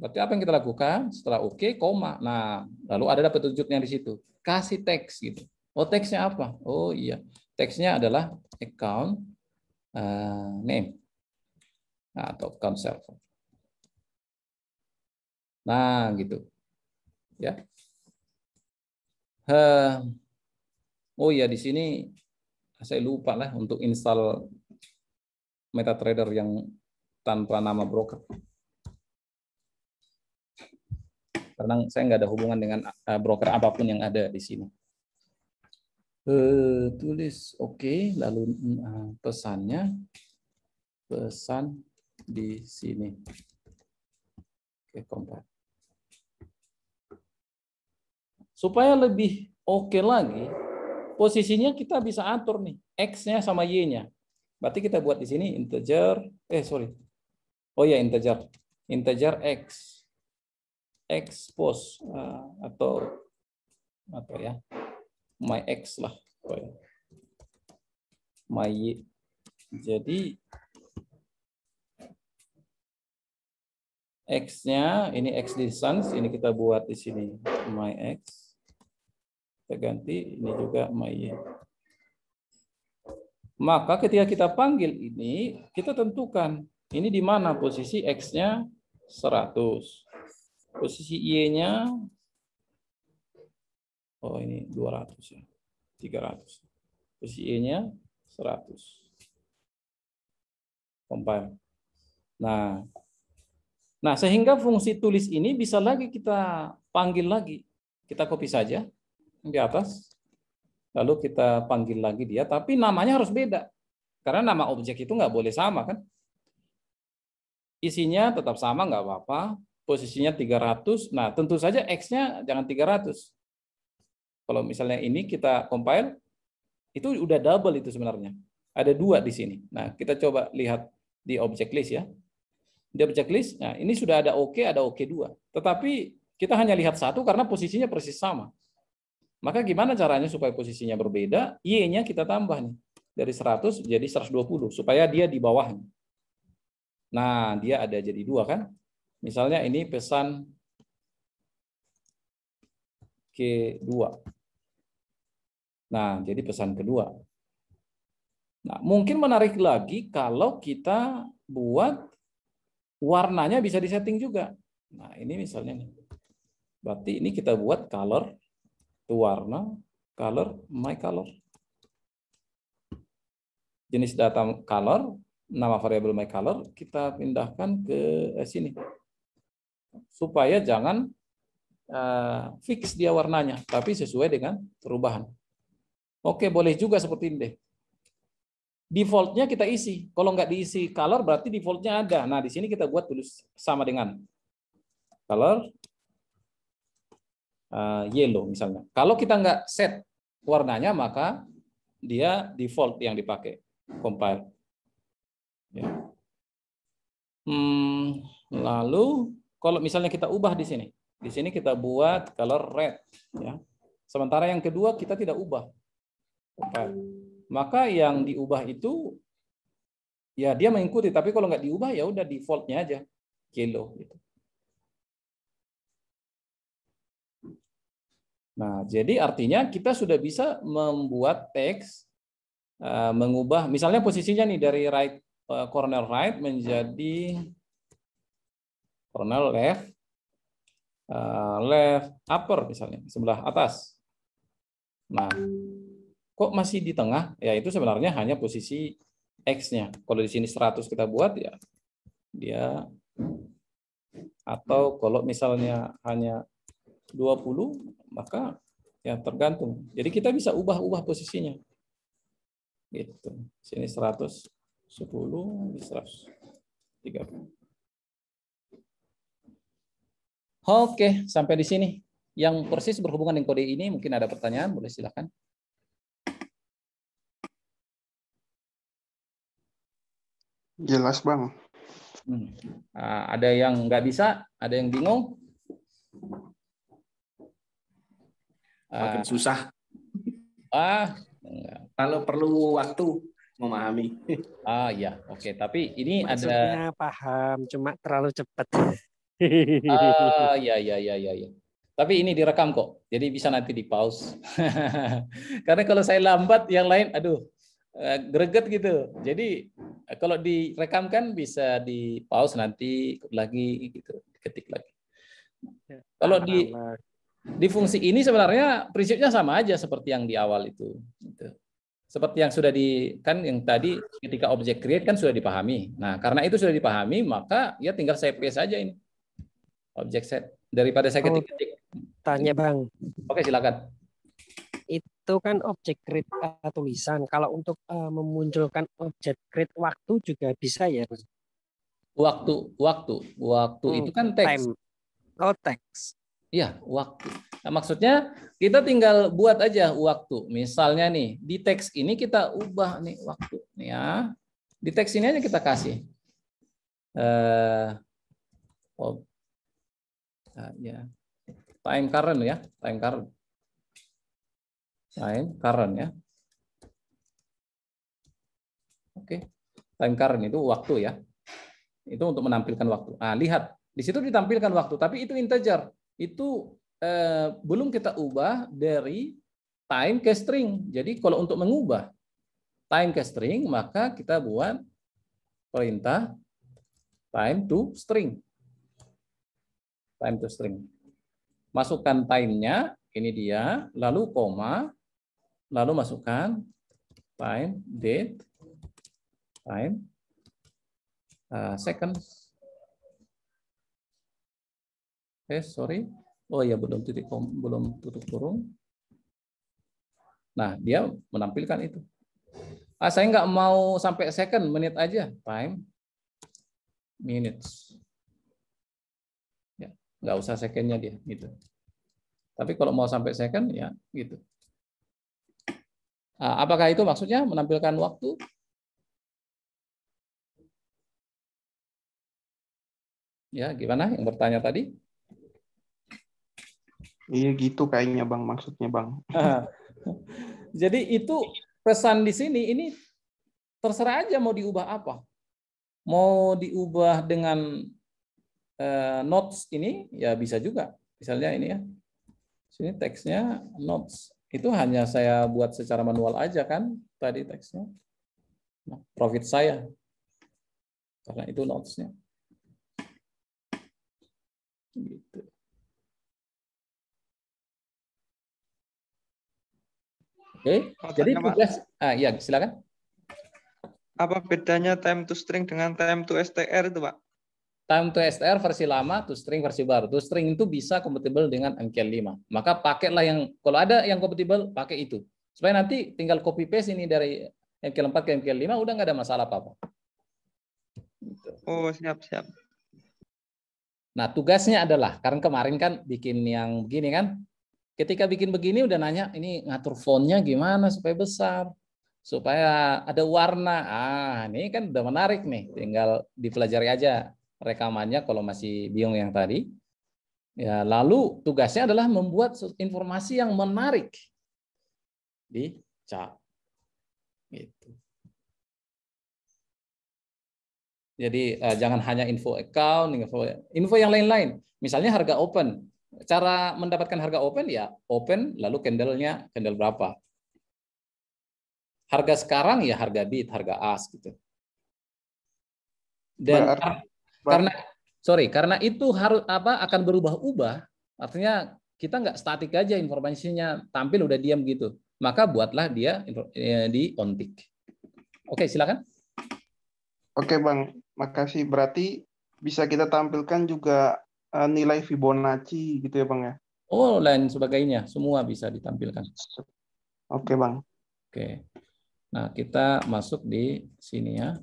Berarti apa yang kita lakukan setelah oke okay, koma. Nah, lalu ada petunjuknya di situ. Kasih teks gitu. Oh, teksnya apa? Oh iya, teksnya adalah account uh, name nah, atau account server. Nah, gitu. Ya. Uh, oh iya, di sini saya lupa lah untuk install MetaTrader yang tanpa nama broker. Karena saya nggak ada hubungan dengan eh, broker apapun yang ada di sini tulis oke okay, lalu mm, ah, pesannya pesan di sini oke kompak supaya lebih oke okay lagi posisinya kita bisa atur nih x-nya sama y-nya berarti kita buat di sini integer eh sorry oh ya integer integer x x pos ah, atau atau ya my x lah. My y. Jadi x-nya ini x distance ini kita buat di sini my x kita ganti ini juga my y. Maka ketika kita panggil ini kita tentukan ini di mana posisi x-nya 100. Posisi y-nya Oh ini 200 ya. 300. ratus. e nya 100. Compile. Nah, nah sehingga fungsi tulis ini bisa lagi kita panggil lagi. Kita copy saja di atas. Lalu kita panggil lagi dia, tapi namanya harus beda. Karena nama objek itu nggak boleh sama kan. Isinya tetap sama nggak apa-apa. Posisinya 300. Nah tentu saja X-nya jangan 300 kalau misalnya ini kita compile, itu udah double itu sebenarnya. Ada dua di sini. Nah, kita coba lihat di object list ya. Di object list, nah ini sudah ada oke, ada oke dua. Tetapi kita hanya lihat satu karena posisinya persis sama. Maka gimana caranya supaya posisinya berbeda? Y-nya kita tambah nih. Dari 100 jadi 120 supaya dia di bawahnya. Nah, dia ada jadi dua kan? Misalnya ini pesan kedua. Nah, jadi pesan kedua. Nah, mungkin menarik lagi kalau kita buat warnanya bisa disetting juga. Nah, ini misalnya nih. Berarti ini kita buat color itu warna, color my color. Jenis data color, nama variable my color kita pindahkan ke sini. Supaya jangan uh, fix dia warnanya, tapi sesuai dengan perubahan. Oke, boleh juga seperti ini deh. Defaultnya kita isi. Kalau nggak diisi color, berarti defaultnya ada. Nah, di sini kita buat tulis sama dengan color uh, yellow misalnya. Kalau kita nggak set warnanya, maka dia default yang dipakai. Compile. Ya. Hmm, lalu kalau misalnya kita ubah di sini, di sini kita buat color red. Ya. Sementara yang kedua kita tidak ubah. Okay. Maka yang diubah itu ya dia mengikuti. Tapi kalau nggak diubah ya udah defaultnya aja kilo. Gitu. Nah, jadi artinya kita sudah bisa membuat teks uh, mengubah misalnya posisinya nih dari right uh, corner right menjadi corner left Eh, left upper misalnya sebelah atas. Nah, kok masih di tengah? Ya itu sebenarnya hanya posisi x-nya. Kalau di sini 100 kita buat ya dia atau kalau misalnya hanya 20 maka ya tergantung. Jadi kita bisa ubah-ubah posisinya. Gitu. Sini 100 10 130. Oke, sampai di sini. Yang persis berhubungan dengan kode ini, mungkin ada pertanyaan, boleh silakan. Jelas, Bang. Hmm. Ah, ada yang nggak bisa, ada yang bingung. Makin uh, susah. Ah, kalau perlu waktu memahami. Ah, ya, oke. Tapi ini Maksudnya ada. paham, cuma terlalu cepat. Ah, ya, ya, ya, ya, ya. Tapi ini direkam kok, jadi bisa nanti di pause. <laughs> Karena kalau saya lambat, yang lain, aduh, eh, greget gitu. Jadi eh, kalau direkam kan bisa di pause nanti lagi gitu, ketik lagi. Ya. Kalau di di fungsi ini sebenarnya prinsipnya sama aja seperti yang di awal itu. Gitu. Seperti yang sudah di kan yang tadi ketika objek create kan sudah dipahami. Nah karena itu sudah dipahami maka ya tinggal saya paste aja ini objek set daripada saya ketik-ketik. Tanya Bang. Oke silakan. Itu kan objek grid uh, tulisan. Kalau untuk uh, memunculkan objek grid waktu juga bisa ya. Waktu, waktu, waktu hmm, itu kan teks. Time. Oh teks. Iya waktu. Nah, maksudnya kita tinggal buat aja waktu. Misalnya nih di teks ini kita ubah nih waktu nih ya. Di teks ini aja kita kasih. Uh, Nah, ya. Time current ya, time current. Time current ya. Oke, time current itu waktu ya. Itu untuk menampilkan waktu. Ah, lihat, di situ ditampilkan waktu, tapi itu integer. Itu eh, belum kita ubah dari time ke string. Jadi kalau untuk mengubah time ke string, maka kita buat perintah time to string time to string. Masukkan time-nya, ini dia, lalu koma, lalu masukkan time, date, time, uh, seconds. Eh sorry. Oh ya belum titik belum tutup kurung. Nah, dia menampilkan itu. Ah, saya nggak mau sampai second, menit aja. Time, minutes nggak usah secondnya dia gitu. Tapi kalau mau sampai second ya gitu. Ah, apakah itu maksudnya menampilkan waktu? Ya, gimana yang bertanya tadi? Iya gitu kayaknya Bang maksudnya Bang. Ah. Jadi itu pesan di sini ini terserah aja mau diubah apa. Mau diubah dengan Eh, notes ini ya bisa juga. Misalnya ini ya. Sini teksnya notes. Itu hanya saya buat secara manual aja kan tadi teksnya. Nah, profit saya. Karena itu notesnya. Gitu. Oke, okay. jadi tugas. Ah, ya silakan. Apa bedanya time to string dengan time to str itu, Pak? time to str versi lama, to string versi baru. To string itu bisa kompatibel dengan MQL5. Maka pakailah yang kalau ada yang kompatibel pakai itu. Supaya nanti tinggal copy paste ini dari MQL4 ke MQL5 udah nggak ada masalah apa-apa. Gitu. Oh, siap, siap. Nah, tugasnya adalah karena kemarin kan bikin yang begini kan. Ketika bikin begini udah nanya ini ngatur fontnya gimana supaya besar, supaya ada warna. Ah, ini kan udah menarik nih, tinggal dipelajari aja rekamannya kalau masih bingung yang tadi. Ya, lalu tugasnya adalah membuat informasi yang menarik di cak. Gitu. Jadi eh, jangan hanya info account, info, info yang lain-lain. Misalnya harga open. Cara mendapatkan harga open ya open lalu candle-nya candle berapa. Harga sekarang ya harga bid, harga ask gitu. Dan Berarti karena sorry, karena itu harus apa akan berubah-ubah. Artinya kita nggak statik aja informasinya tampil udah diam gitu. Maka buatlah dia ya, di ontik. Oke, silakan. Oke, Bang. Makasih. Berarti bisa kita tampilkan juga eh, nilai Fibonacci gitu ya, Bang ya. Oh, lain sebagainya, semua bisa ditampilkan. Oke, Bang. Oke. Nah, kita masuk di sini ya.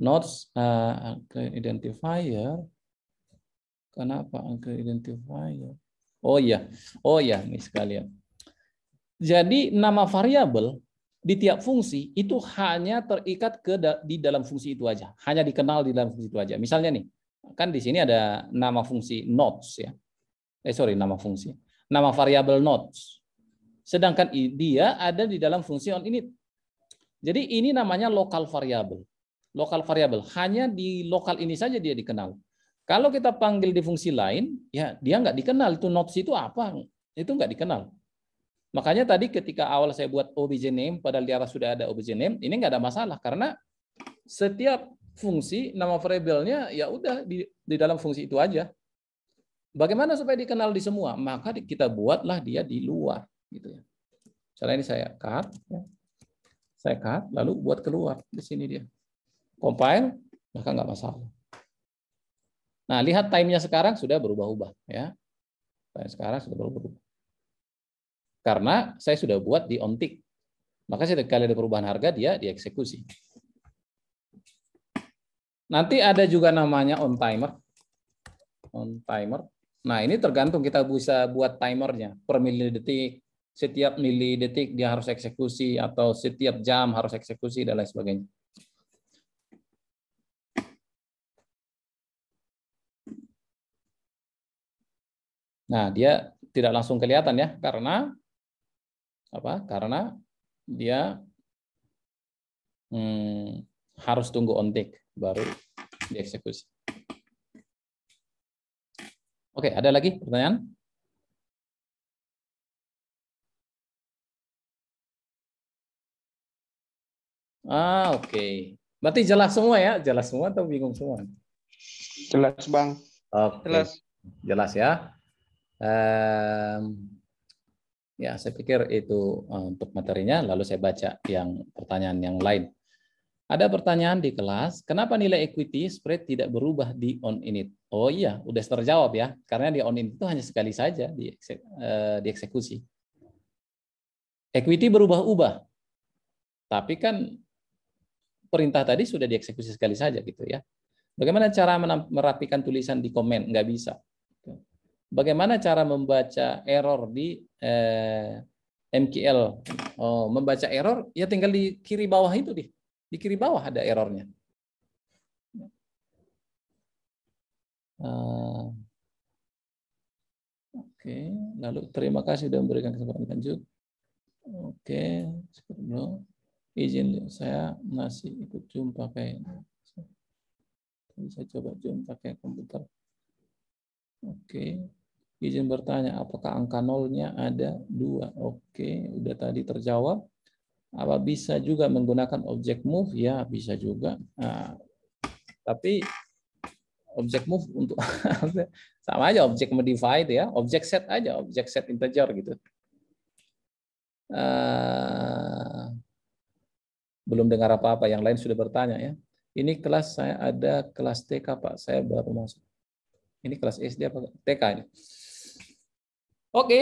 nodes uh, identifier kenapa anchor identifier oh ya oh ya nih sekalian. jadi nama variabel di tiap fungsi itu hanya terikat ke da di dalam fungsi itu aja hanya dikenal di dalam fungsi itu aja misalnya nih kan di sini ada nama fungsi notes ya eh sorry nama fungsi nama variabel notes. sedangkan dia ada di dalam fungsi on ini. jadi ini namanya lokal variabel lokal variabel. Hanya di lokal ini saja dia dikenal. Kalau kita panggil di fungsi lain, ya dia nggak dikenal. Itu notes itu apa? Itu nggak dikenal. Makanya tadi ketika awal saya buat obj name, padahal di atas sudah ada obj name, ini nggak ada masalah karena setiap fungsi nama variabelnya ya udah di, di dalam fungsi itu aja. Bagaimana supaya dikenal di semua? Maka kita buatlah dia di luar, gitu ya. Misalnya ini saya cut, ya. saya cut, lalu buat keluar di sini dia compile, maka nggak masalah. Nah, lihat timenya sekarang sudah berubah-ubah ya. Time sekarang sudah berubah-ubah. Karena saya sudah buat di ontik. Maka setiap kali ada perubahan harga dia dieksekusi. Nanti ada juga namanya on timer. On timer. Nah, ini tergantung kita bisa buat timernya per mili detik, setiap mili detik dia harus eksekusi atau setiap jam harus eksekusi dan lain sebagainya. Nah, dia tidak langsung kelihatan ya karena apa? Karena dia hmm, harus tunggu on take baru dieksekusi. Oke, ada lagi pertanyaan? Ah, oke. Okay. Berarti jelas semua ya? Jelas semua atau bingung semua? Jelas, Bang. Okay. Jelas. Jelas ya. Ya, saya pikir itu eh, untuk materinya. Lalu saya baca yang pertanyaan yang lain. Ada pertanyaan di kelas, kenapa nilai equity spread tidak berubah di on init? Oh iya, udah terjawab ya. Karena di on init itu hanya sekali saja di eh, dieksekusi. Equity berubah-ubah. Tapi kan perintah tadi sudah dieksekusi sekali saja gitu ya. Bagaimana cara merapikan tulisan di komen? Nggak bisa bagaimana cara membaca error di eh, MQL? Oh, membaca error ya tinggal di kiri bawah itu deh. Di kiri bawah ada errornya. Uh, Oke, okay. lalu terima kasih sudah memberikan kesempatan lanjut. Oke, okay. belum. Izin saya masih ikut Zoom pakai. Saya coba Zoom pakai komputer. Oke izin bertanya, apakah angka nolnya ada dua? Oke, udah tadi terjawab. Apa bisa juga menggunakan objek move? Ya, bisa juga. Nah, tapi objek move untuk <laughs> sama aja objek modified ya, objek set aja, objek set integer gitu. Uh, belum dengar apa-apa, yang lain sudah bertanya ya. Ini kelas saya ada kelas TK Pak, saya baru masuk. Ini kelas SD apa TK ini? Oke,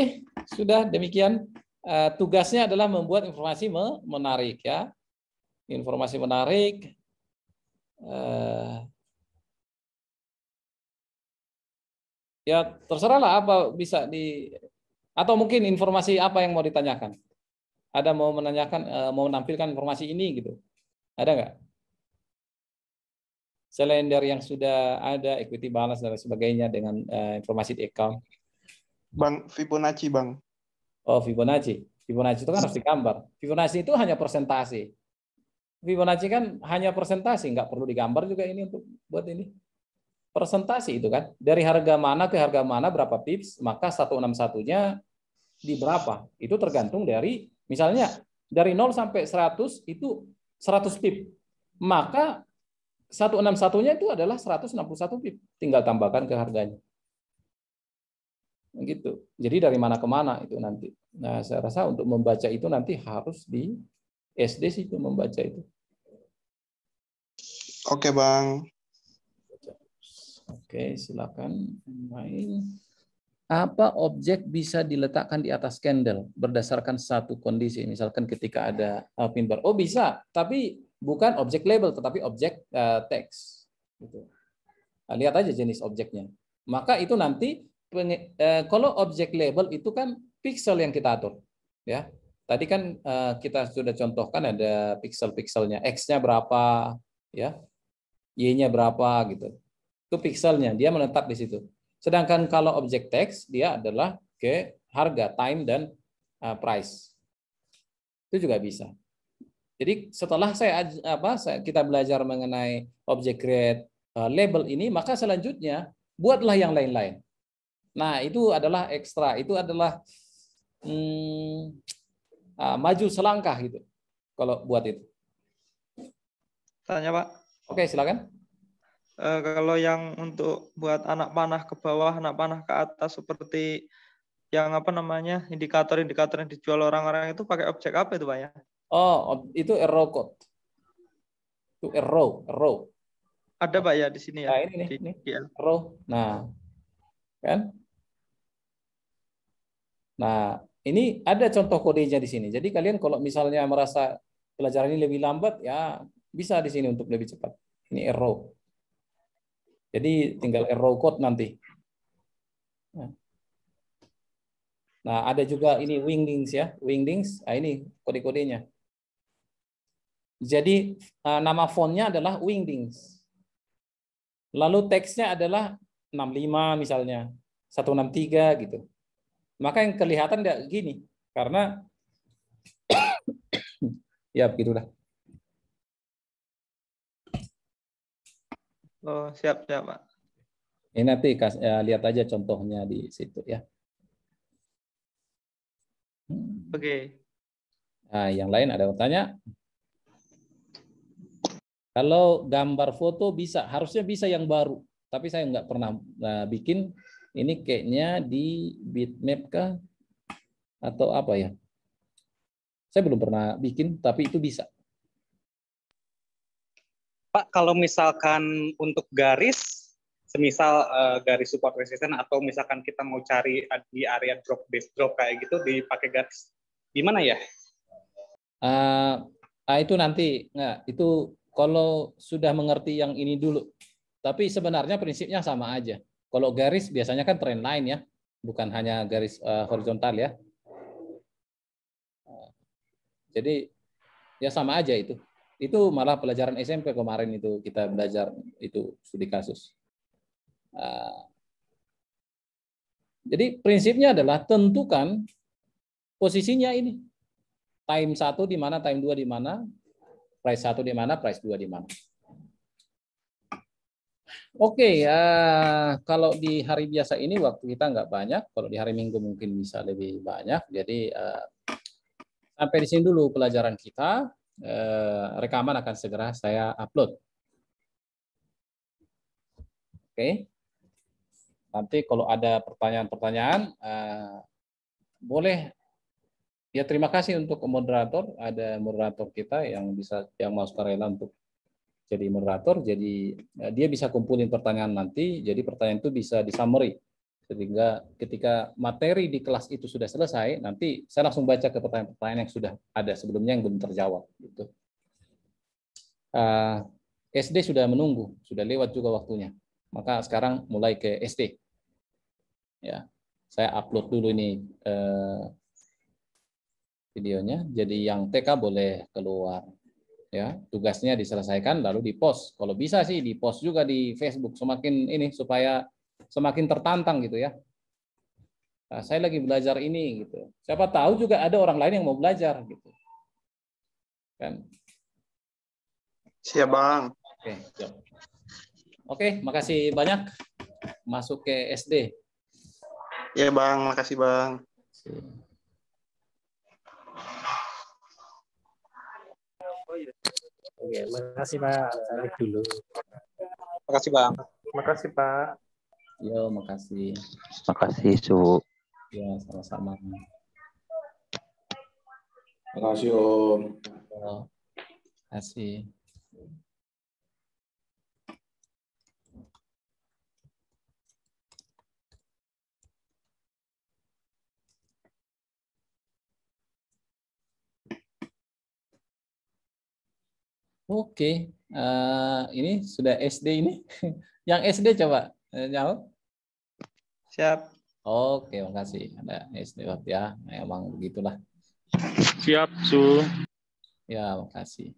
sudah demikian. Eh, tugasnya adalah membuat informasi menarik ya. Informasi menarik. Eh, ya terserahlah apa bisa di atau mungkin informasi apa yang mau ditanyakan. Ada mau menanyakan eh, mau menampilkan informasi ini gitu. Ada nggak? Selain dari yang sudah ada equity balance dan sebagainya dengan informasi di account. Bang Fibonacci, Bang. Oh, Fibonacci. Fibonacci itu kan harus hmm. digambar. Fibonacci itu hanya persentase. Fibonacci kan hanya persentase, nggak perlu digambar juga ini untuk buat ini. Persentase itu kan dari harga mana ke harga mana berapa pips, maka 161-nya di berapa. Itu tergantung dari misalnya dari 0 sampai 100 itu 100 pip. Maka 161-nya itu adalah 161 pip. Tinggal tambahkan ke harganya gitu. Jadi dari mana ke mana itu nanti. Nah, saya rasa untuk membaca itu nanti harus di SD sih itu membaca itu. Oke, Bang. Oke, silakan main. Apa objek bisa diletakkan di atas candle berdasarkan satu kondisi? Misalkan ketika ada pin Oh, bisa, tapi bukan objek label tetapi objek eh, teks gitu. lihat aja jenis objeknya. Maka itu nanti penge, eh, kalau objek label itu kan pixel yang kita atur, ya. Tadi kan eh, kita sudah contohkan ada pixel-pixelnya, x-nya berapa, ya, y-nya berapa gitu. Itu pixelnya, dia menetap di situ. Sedangkan kalau objek teks dia adalah ke harga, time dan uh, price. Itu juga bisa. Jadi setelah saya apa kita belajar mengenai objek create eh, label ini, maka selanjutnya buatlah yang lain-lain. Nah, itu adalah ekstra, itu adalah hmm, ah, maju selangkah gitu. Kalau buat itu. Tanya Pak. Oke, silakan. E, kalau yang untuk buat anak panah ke bawah, anak panah ke atas seperti yang apa namanya indikator-indikator yang dijual orang-orang itu pakai objek apa itu Pak ya? Oh, itu arrow code. Itu arrow, arrow. Ada Pak ya di sini ya? Nah, ini, ini, di, ini. Ya. Arrow. Nah, kan? Nah, ini ada contoh kodenya di sini. Jadi kalian kalau misalnya merasa pelajaran ini lebih lambat, ya bisa di sini untuk lebih cepat. Ini error. Jadi tinggal error code nanti. Nah, ada juga ini wingdings ya, wingdings. Nah, ini kode-kodenya. Jadi eh, nama fontnya adalah wingdings. Lalu teksnya adalah 65 misalnya, 163 gitu. Maka yang kelihatan tidak gini, karena <coughs> ya begitulah. Oh, siap siap, Pak. Ini nanti ya, lihat aja contohnya di situ ya. Oke. Okay. Nah, yang lain ada yang tanya? Kalau gambar foto bisa, harusnya bisa yang baru. Tapi saya nggak pernah eh, bikin ini kayaknya di bitmap kah? Atau apa ya? Saya belum pernah bikin, tapi itu bisa. Pak, kalau misalkan untuk garis, semisal eh, garis support resistance atau misalkan kita mau cari di area drop base drop kayak gitu dipakai garis, gimana ya? Uh, itu nanti nggak itu kalau sudah mengerti yang ini dulu, tapi sebenarnya prinsipnya sama aja. Kalau garis biasanya kan trend line ya, bukan hanya garis uh, horizontal ya. Eh, jadi ya sama aja itu. Itu malah pelajaran SMP kemarin itu kita belajar itu studi kasus. Uh, jadi prinsipnya adalah tentukan posisinya ini. Time satu di mana, time dua di mana, price satu di mana, price dua di mana. Oke, okay, uh, eh, kalau di hari biasa ini waktu kita nggak banyak. Kalau di hari Minggu mungkin bisa lebih banyak. Jadi uh, sampai di sini dulu pelajaran kita. Uh, rekaman akan segera saya upload. Oke. Okay. Nanti kalau ada pertanyaan-pertanyaan, uh, boleh ya terima kasih untuk moderator. Ada moderator kita yang bisa yang mau sukarela untuk jadi moderator, jadi eh, dia bisa kumpulin pertanyaan nanti, jadi pertanyaan itu bisa di summary. Sehingga ketika materi di kelas itu sudah selesai, nanti saya langsung baca ke pertanyaan-pertanyaan yang sudah ada sebelumnya yang belum terjawab. Gitu. Eh, SD sudah menunggu, sudah lewat juga waktunya. Maka sekarang mulai ke SD. Ya, saya upload dulu ini eh, videonya. Jadi yang TK boleh keluar ya tugasnya diselesaikan lalu di post kalau bisa sih di post juga di Facebook semakin ini supaya semakin tertantang gitu ya nah, saya lagi belajar ini gitu siapa tahu juga ada orang lain yang mau belajar gitu kan siap bang oke siap. oke makasih banyak masuk ke SD ya bang makasih bang Oke, makasih Pak. Saya dulu. Makasih Bang. Makasih Pak. Yo, makasih. Makasih Su. Ya, sama-sama. Makasih Om. Terima kasih. Oke, uh, ini sudah SD ini. <laughs> yang SD coba jawab. Eh, Siap. Oke, makasih. Ada SD waktu ya. Nah, emang begitulah. Siap, Su. Ya, makasih.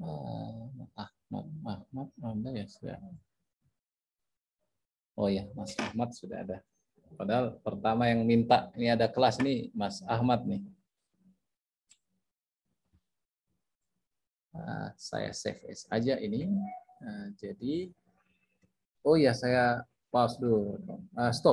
Uh, Ahmad, Ahmad, Ahmad ya sudah. Oh ya, Mas Ahmad sudah ada. Padahal pertama yang minta ini ada kelas nih, Mas Ahmad nih. Eh, saya save as aja ini. Uh, jadi, oh ya saya pause dulu. Uh, stop.